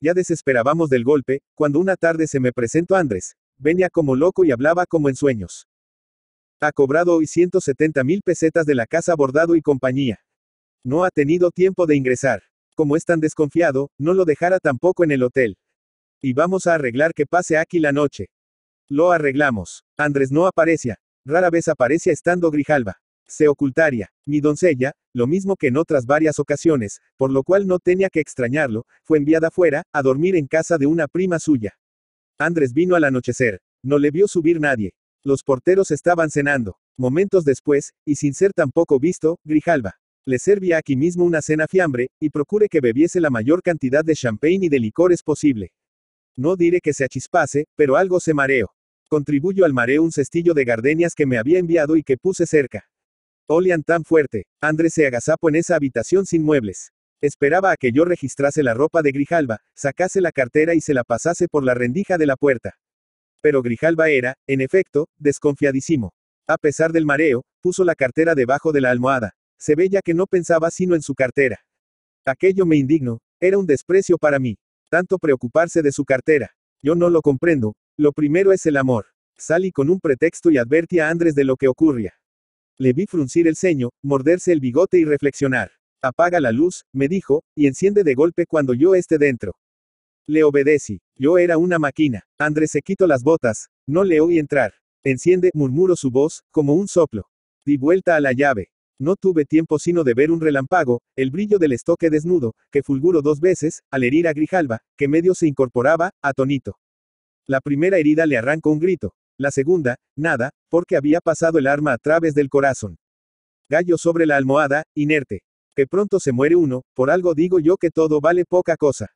Ya desesperábamos del golpe, cuando una tarde se me presentó Andrés. Venía como loco y hablaba como en sueños. Ha cobrado hoy 170 mil pesetas de la casa Bordado y compañía. No ha tenido tiempo de ingresar. Como es tan desconfiado, no lo dejara tampoco en el hotel. Y vamos a arreglar que pase aquí la noche. Lo arreglamos. Andrés no aparecía. Rara vez aparece estando Grijalva se ocultaría. Mi doncella, lo mismo que en otras varias ocasiones, por lo cual no tenía que extrañarlo, fue enviada fuera, a dormir en casa de una prima suya. Andrés vino al anochecer. No le vio subir nadie. Los porteros estaban cenando. Momentos después, y sin ser tampoco visto, Grijalba. Le servía aquí mismo una cena fiambre, y procure que bebiese la mayor cantidad de champagne y de licores posible. No diré que se achispase, pero algo se mareó. Contribuyo al mareo un cestillo de gardenias que me había enviado y que puse cerca. Olian tan fuerte, Andrés se agazapó en esa habitación sin muebles. Esperaba a que yo registrase la ropa de Grijalba, sacase la cartera y se la pasase por la rendija de la puerta. Pero grijalva era, en efecto, desconfiadísimo. A pesar del mareo, puso la cartera debajo de la almohada. Se veía que no pensaba sino en su cartera. Aquello me indignó, era un desprecio para mí. Tanto preocuparse de su cartera. Yo no lo comprendo, lo primero es el amor. Salí con un pretexto y advertí a Andrés de lo que ocurría. Le vi fruncir el ceño, morderse el bigote y reflexionar. Apaga la luz, me dijo, y enciende de golpe cuando yo esté dentro. Le obedecí. Yo era una máquina. Andrés se quitó las botas. No le oí entrar. Enciende, murmuró su voz, como un soplo. Di vuelta a la llave. No tuve tiempo sino de ver un relámpago, el brillo del estoque desnudo, que fulguró dos veces, al herir a Grijalva, que medio se incorporaba, atonito. La primera herida le arrancó un grito. La segunda, nada, porque había pasado el arma a través del corazón. Gallo sobre la almohada, inerte. Que pronto se muere uno, por algo digo yo que todo vale poca cosa.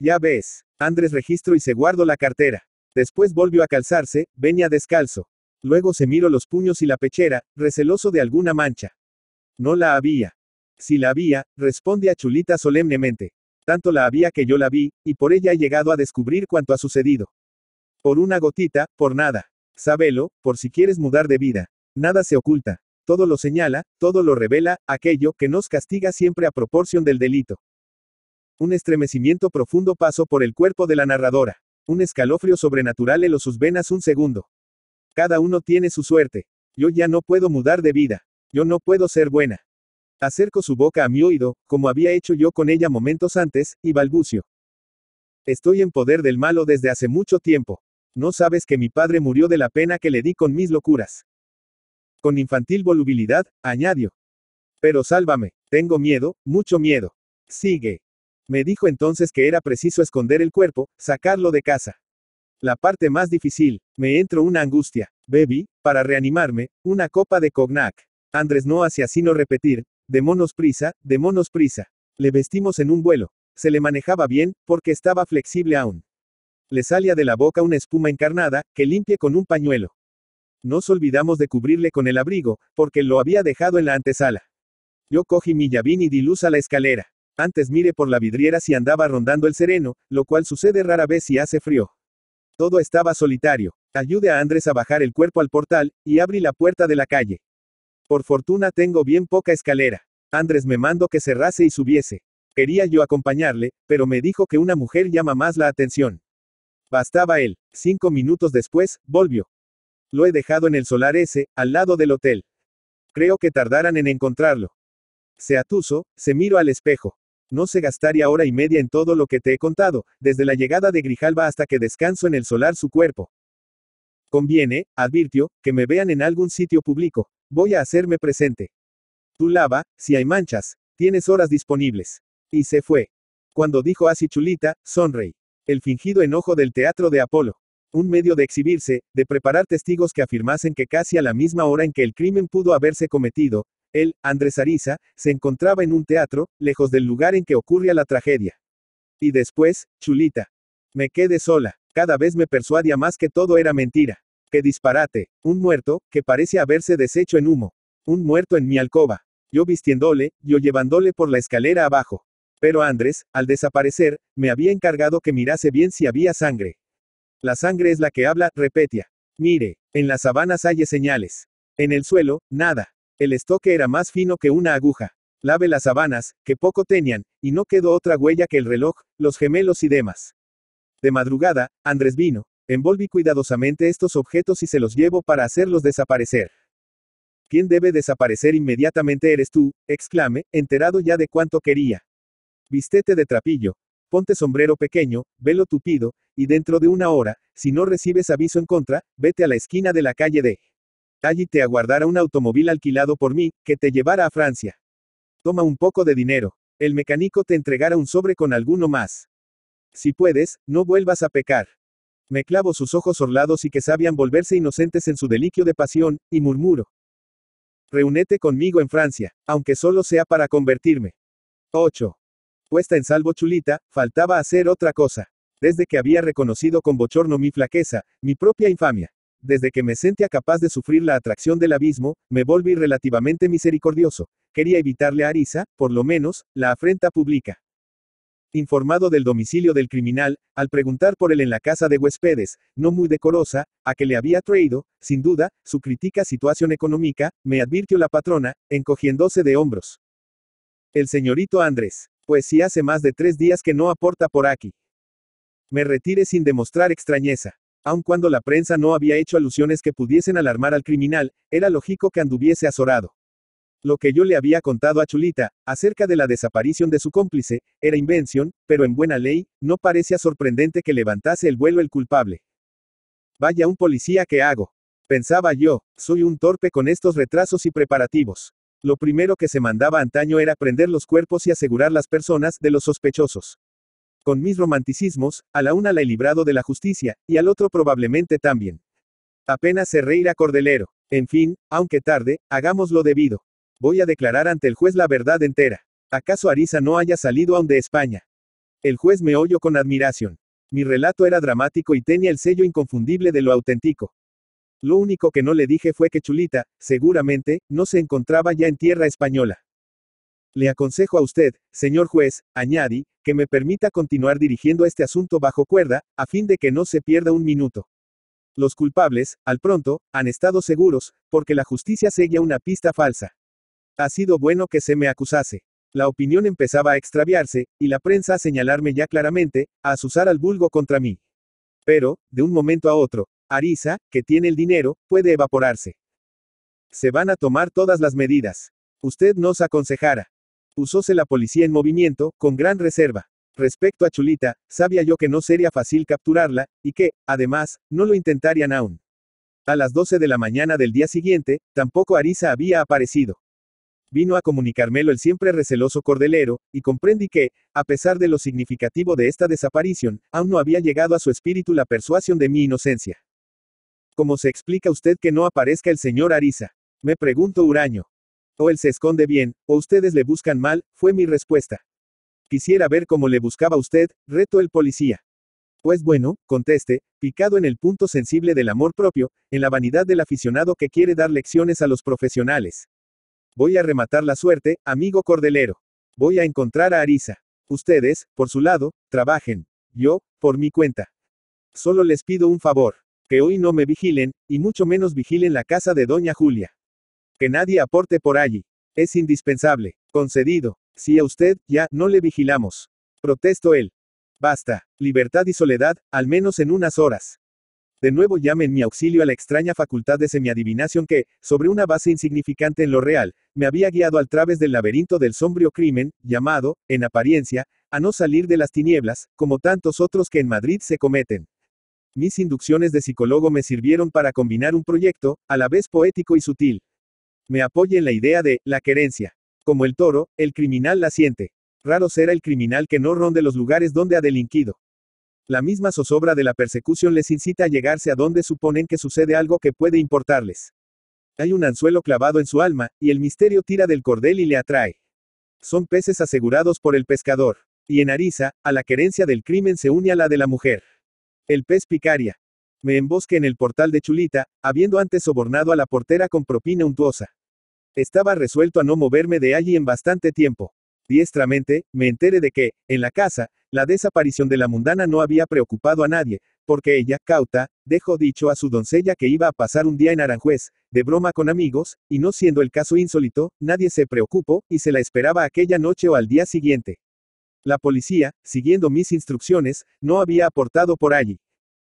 Ya ves, Andrés registro y se guardo la cartera. Después volvió a calzarse, venía descalzo. Luego se miró los puños y la pechera, receloso de alguna mancha. No la había. Si la había, responde a Chulita solemnemente. Tanto la había que yo la vi, y por ella he llegado a descubrir cuanto ha sucedido. Por una gotita, por nada. Sabelo, por si quieres mudar de vida. Nada se oculta. Todo lo señala, todo lo revela, aquello que nos castiga siempre a proporción del delito. Un estremecimiento profundo pasó por el cuerpo de la narradora. Un escalofrío sobrenatural heló sus venas un segundo. Cada uno tiene su suerte. Yo ya no puedo mudar de vida. Yo no puedo ser buena. Acerco su boca a mi oído, como había hecho yo con ella momentos antes, y balbucio. Estoy en poder del malo desde hace mucho tiempo. No sabes que mi padre murió de la pena que le di con mis locuras. Con infantil volubilidad, añadió. Pero sálvame, tengo miedo, mucho miedo. Sigue. Me dijo entonces que era preciso esconder el cuerpo, sacarlo de casa. La parte más difícil, me entró una angustia. Bebí, para reanimarme, una copa de cognac. Andrés no hacía sino repetir, de monos prisa, de monos prisa. Le vestimos en un vuelo. Se le manejaba bien, porque estaba flexible aún. Le salía de la boca una espuma encarnada, que limpie con un pañuelo. Nos olvidamos de cubrirle con el abrigo, porque lo había dejado en la antesala. Yo cogí mi llavín y di luz a la escalera. Antes mire por la vidriera si andaba rondando el sereno, lo cual sucede rara vez si hace frío. Todo estaba solitario. Ayude a Andrés a bajar el cuerpo al portal, y abrí la puerta de la calle. Por fortuna tengo bien poca escalera. Andrés me mandó que cerrase y subiese. Quería yo acompañarle, pero me dijo que una mujer llama más la atención. Bastaba él. Cinco minutos después, volvió. Lo he dejado en el solar ese, al lado del hotel. Creo que tardarán en encontrarlo. Se atuso, se miró al espejo. No se gastaría hora y media en todo lo que te he contado, desde la llegada de Grijalba hasta que descanso en el solar su cuerpo. Conviene, advirtió, que me vean en algún sitio público. Voy a hacerme presente. Tú lava, si hay manchas, tienes horas disponibles. Y se fue. Cuando dijo así Chulita, sonreí. El fingido enojo del teatro de Apolo. Un medio de exhibirse, de preparar testigos que afirmasen que casi a la misma hora en que el crimen pudo haberse cometido, él, Andrés Ariza, se encontraba en un teatro, lejos del lugar en que ocurría la tragedia. Y después, Chulita. Me quedé sola. Cada vez me persuadía más que todo era mentira. Que disparate. Un muerto, que parece haberse deshecho en humo. Un muerto en mi alcoba. Yo vistiéndole, yo llevándole por la escalera abajo. Pero Andrés, al desaparecer, me había encargado que mirase bien si había sangre. La sangre es la que habla, repetía. Mire, en las sabanas hay señales. En el suelo, nada. El estoque era más fino que una aguja. Lave las sabanas, que poco tenían, y no quedó otra huella que el reloj, los gemelos y demás. De madrugada, Andrés vino, envolví cuidadosamente estos objetos y se los llevo para hacerlos desaparecer. ¿Quién debe desaparecer inmediatamente eres tú, exclame, enterado ya de cuánto quería. Vistete de trapillo, ponte sombrero pequeño, velo tupido, y dentro de una hora, si no recibes aviso en contra, vete a la esquina de la calle D. Allí te aguardará un automóvil alquilado por mí, que te llevará a Francia. Toma un poco de dinero. El mecánico te entregará un sobre con alguno más. Si puedes, no vuelvas a pecar. Me clavo sus ojos orlados y que sabían volverse inocentes en su deliquio de pasión, y murmuro. Reúnete conmigo en Francia, aunque solo sea para convertirme. 8 en salvo Chulita, faltaba hacer otra cosa. Desde que había reconocido con bochorno mi flaqueza, mi propia infamia. Desde que me sentía capaz de sufrir la atracción del abismo, me volví relativamente misericordioso. Quería evitarle a Arisa, por lo menos, la afrenta pública. Informado del domicilio del criminal, al preguntar por él en la casa de huéspedes, no muy decorosa, a que le había traído, sin duda, su crítica situación económica, me advirtió la patrona, encogiéndose de hombros. El señorito Andrés pues si hace más de tres días que no aporta por aquí. Me retire sin demostrar extrañeza. Aun cuando la prensa no había hecho alusiones que pudiesen alarmar al criminal, era lógico que anduviese azorado. Lo que yo le había contado a Chulita, acerca de la desaparición de su cómplice, era invención, pero en buena ley, no parecía sorprendente que levantase el vuelo el culpable. Vaya un policía que hago. Pensaba yo, soy un torpe con estos retrasos y preparativos. Lo primero que se mandaba antaño era prender los cuerpos y asegurar las personas de los sospechosos. Con mis romanticismos, a la una la he librado de la justicia, y al otro probablemente también. Apenas se reirá Cordelero. En fin, aunque tarde, hagamos lo debido. Voy a declarar ante el juez la verdad entera. ¿Acaso Ariza no haya salido aún de España? El juez me oyó con admiración. Mi relato era dramático y tenía el sello inconfundible de lo auténtico. Lo único que no le dije fue que Chulita, seguramente, no se encontraba ya en tierra española. Le aconsejo a usted, señor juez, añadi que me permita continuar dirigiendo este asunto bajo cuerda, a fin de que no se pierda un minuto. Los culpables, al pronto, han estado seguros, porque la justicia seguía una pista falsa. Ha sido bueno que se me acusase. La opinión empezaba a extraviarse, y la prensa a señalarme ya claramente, a asusar al vulgo contra mí. Pero, de un momento a otro, Arisa, que tiene el dinero, puede evaporarse. Se van a tomar todas las medidas. Usted nos aconsejara. Usóse la policía en movimiento, con gran reserva. Respecto a Chulita, sabía yo que no sería fácil capturarla, y que, además, no lo intentarían aún. A las 12 de la mañana del día siguiente, tampoco Arisa había aparecido. Vino a comunicármelo el siempre receloso cordelero, y comprendí que, a pesar de lo significativo de esta desaparición, aún no había llegado a su espíritu la persuasión de mi inocencia. ¿Cómo se explica usted que no aparezca el señor Arisa? Me pregunto Uraño. O él se esconde bien, o ustedes le buscan mal, fue mi respuesta. Quisiera ver cómo le buscaba usted, reto el policía. Pues bueno, conteste, picado en el punto sensible del amor propio, en la vanidad del aficionado que quiere dar lecciones a los profesionales. Voy a rematar la suerte, amigo Cordelero. Voy a encontrar a Arisa. Ustedes, por su lado, trabajen. Yo, por mi cuenta. Solo les pido un favor. Que hoy no me vigilen, y mucho menos vigilen la casa de doña Julia. Que nadie aporte por allí. Es indispensable. Concedido. Si a usted, ya, no le vigilamos. Protesto él. Basta. Libertad y soledad, al menos en unas horas. De nuevo llame en mi auxilio a la extraña facultad de semiadivinación que, sobre una base insignificante en lo real, me había guiado al través del laberinto del sombrio crimen, llamado, en apariencia, a no salir de las tinieblas, como tantos otros que en Madrid se cometen. Mis inducciones de psicólogo me sirvieron para combinar un proyecto, a la vez poético y sutil. Me apoya en la idea de la querencia. Como el toro, el criminal la siente. Raro será el criminal que no ronde los lugares donde ha delinquido. La misma zozobra de la persecución les incita a llegarse a donde suponen que sucede algo que puede importarles. Hay un anzuelo clavado en su alma, y el misterio tira del cordel y le atrae. Son peces asegurados por el pescador. Y en Ariza, a la querencia del crimen se une a la de la mujer. El pez picaria. Me embosqué en el portal de Chulita, habiendo antes sobornado a la portera con propina untuosa. Estaba resuelto a no moverme de allí en bastante tiempo. Diestramente, me enteré de que, en la casa, la desaparición de la mundana no había preocupado a nadie, porque ella, cauta, dejó dicho a su doncella que iba a pasar un día en Aranjuez, de broma con amigos, y no siendo el caso insólito, nadie se preocupó, y se la esperaba aquella noche o al día siguiente. La policía, siguiendo mis instrucciones, no había aportado por allí.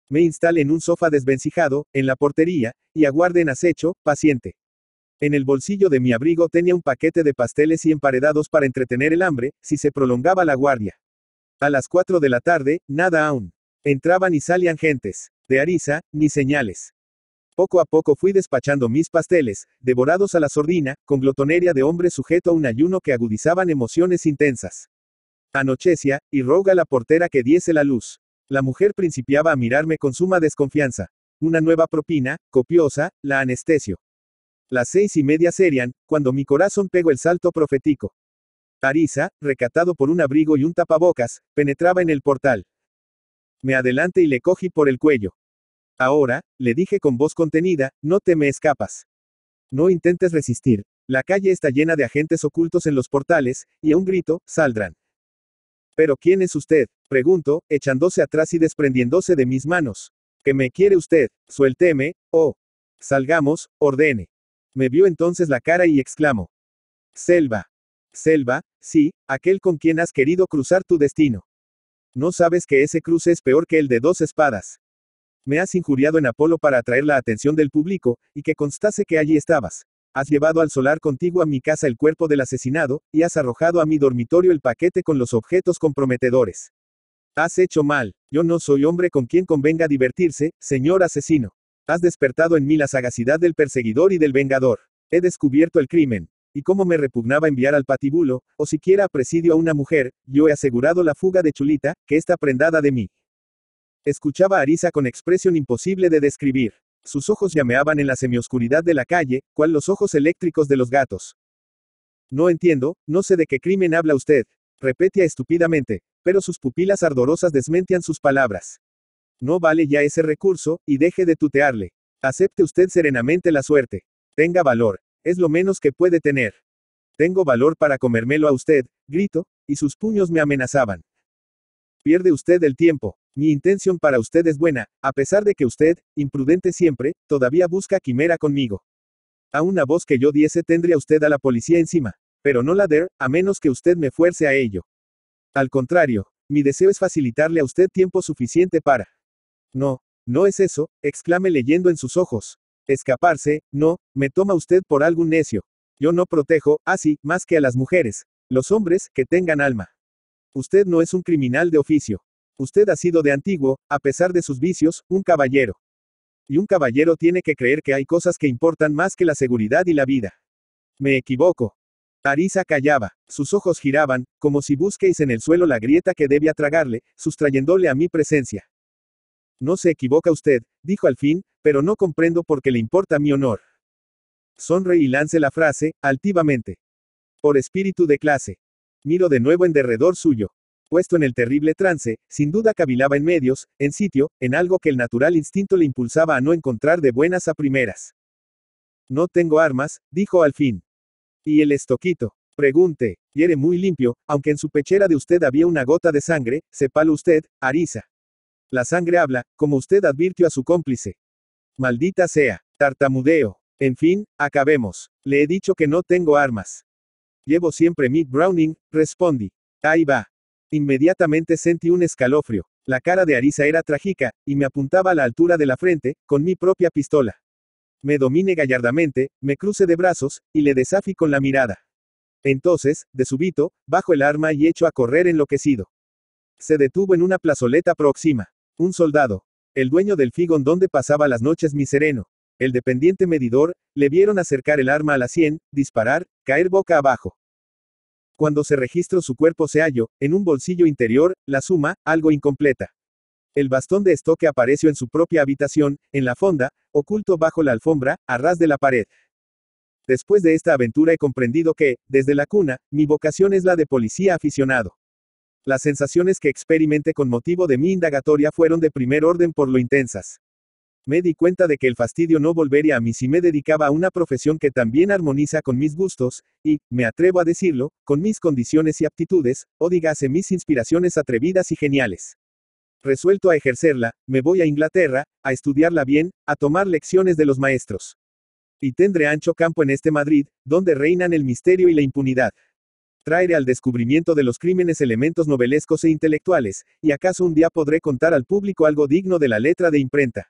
Me instalé en un sofá desvencijado, en la portería, y aguardé en acecho, paciente. En el bolsillo de mi abrigo tenía un paquete de pasteles y emparedados para entretener el hambre, si se prolongaba la guardia. A las cuatro de la tarde, nada aún. Entraban y salían gentes. De arisa, ni señales. Poco a poco fui despachando mis pasteles, devorados a la sordina, con glotonería de hombre sujeto a un ayuno que agudizaban emociones intensas. Anochecia, y roga a la portera que diese la luz. La mujer principiaba a mirarme con suma desconfianza. Una nueva propina, copiosa, la anestesio. Las seis y media serían, cuando mi corazón pegó el salto profético. Arisa, recatado por un abrigo y un tapabocas, penetraba en el portal. Me adelante y le cogí por el cuello. Ahora, le dije con voz contenida, no te me escapas. No intentes resistir. La calle está llena de agentes ocultos en los portales, y a un grito, saldrán. ¿Pero quién es usted? Pregunto, echándose atrás y desprendiéndose de mis manos. ¿Qué me quiere usted? Suélteme, o. Oh. Salgamos, ordene. Me vio entonces la cara y exclamó. Selva. Selva, sí, aquel con quien has querido cruzar tu destino. No sabes que ese cruce es peor que el de dos espadas. Me has injuriado en Apolo para atraer la atención del público, y que constase que allí estabas. Has llevado al solar contigo a mi casa el cuerpo del asesinado, y has arrojado a mi dormitorio el paquete con los objetos comprometedores. Has hecho mal, yo no soy hombre con quien convenga divertirse, señor asesino. Has despertado en mí la sagacidad del perseguidor y del vengador. He descubierto el crimen. Y como me repugnaba enviar al patibulo, o siquiera a presidio a una mujer, yo he asegurado la fuga de Chulita, que está prendada de mí. Escuchaba a Arisa con expresión imposible de describir. Sus ojos llameaban en la semioscuridad de la calle, cual los ojos eléctricos de los gatos. No entiendo, no sé de qué crimen habla usted, repetía estúpidamente, pero sus pupilas ardorosas desmentían sus palabras. No vale ya ese recurso, y deje de tutearle. Acepte usted serenamente la suerte. Tenga valor, es lo menos que puede tener. Tengo valor para comérmelo a usted, grito, y sus puños me amenazaban. Pierde usted el tiempo. Mi intención para usted es buena, a pesar de que usted, imprudente siempre, todavía busca quimera conmigo. A una voz que yo diese tendría usted a la policía encima, pero no la der, a menos que usted me fuerce a ello. Al contrario, mi deseo es facilitarle a usted tiempo suficiente para. No, no es eso, exclame leyendo en sus ojos. Escaparse, no, me toma usted por algún necio. Yo no protejo, así, más que a las mujeres, los hombres, que tengan alma. Usted no es un criminal de oficio. Usted ha sido de antiguo, a pesar de sus vicios, un caballero. Y un caballero tiene que creer que hay cosas que importan más que la seguridad y la vida. Me equivoco. Arisa callaba, sus ojos giraban, como si busquéis en el suelo la grieta que debía tragarle, sustrayéndole a mi presencia. No se equivoca usted, dijo al fin, pero no comprendo por qué le importa mi honor. Sonreí y lance la frase, altivamente. Por espíritu de clase. Miro de nuevo en derredor suyo. Puesto en el terrible trance, sin duda cavilaba en medios, en sitio, en algo que el natural instinto le impulsaba a no encontrar de buenas a primeras. No tengo armas, dijo al fin. ¿Y el estoquito? Pregunte. Hiere muy limpio, aunque en su pechera de usted había una gota de sangre, sepalo usted, Arisa. La sangre habla, como usted advirtió a su cómplice. Maldita sea, tartamudeo. En fin, acabemos. Le he dicho que no tengo armas. Llevo siempre mi Browning, respondí. Ahí va. Inmediatamente sentí un escalofrío. La cara de Arisa era trágica, y me apuntaba a la altura de la frente, con mi propia pistola. Me domine gallardamente, me cruce de brazos, y le desafí con la mirada. Entonces, de súbito, bajo el arma y echo a correr enloquecido. Se detuvo en una plazoleta próxima. Un soldado, el dueño del figón donde pasaba las noches mi sereno, el dependiente medidor, le vieron acercar el arma a la sien, disparar, caer boca abajo. Cuando se registró su cuerpo se halló, en un bolsillo interior, la suma, algo incompleta. El bastón de estoque apareció en su propia habitación, en la fonda, oculto bajo la alfombra, a ras de la pared. Después de esta aventura he comprendido que, desde la cuna, mi vocación es la de policía aficionado. Las sensaciones que experimenté con motivo de mi indagatoria fueron de primer orden por lo intensas. Me di cuenta de que el fastidio no volvería a mí si me dedicaba a una profesión que también armoniza con mis gustos, y, me atrevo a decirlo, con mis condiciones y aptitudes, o dígase mis inspiraciones atrevidas y geniales. Resuelto a ejercerla, me voy a Inglaterra, a estudiarla bien, a tomar lecciones de los maestros. Y tendré ancho campo en este Madrid, donde reinan el misterio y la impunidad. Traeré al descubrimiento de los crímenes elementos novelescos e intelectuales, y acaso un día podré contar al público algo digno de la letra de imprenta.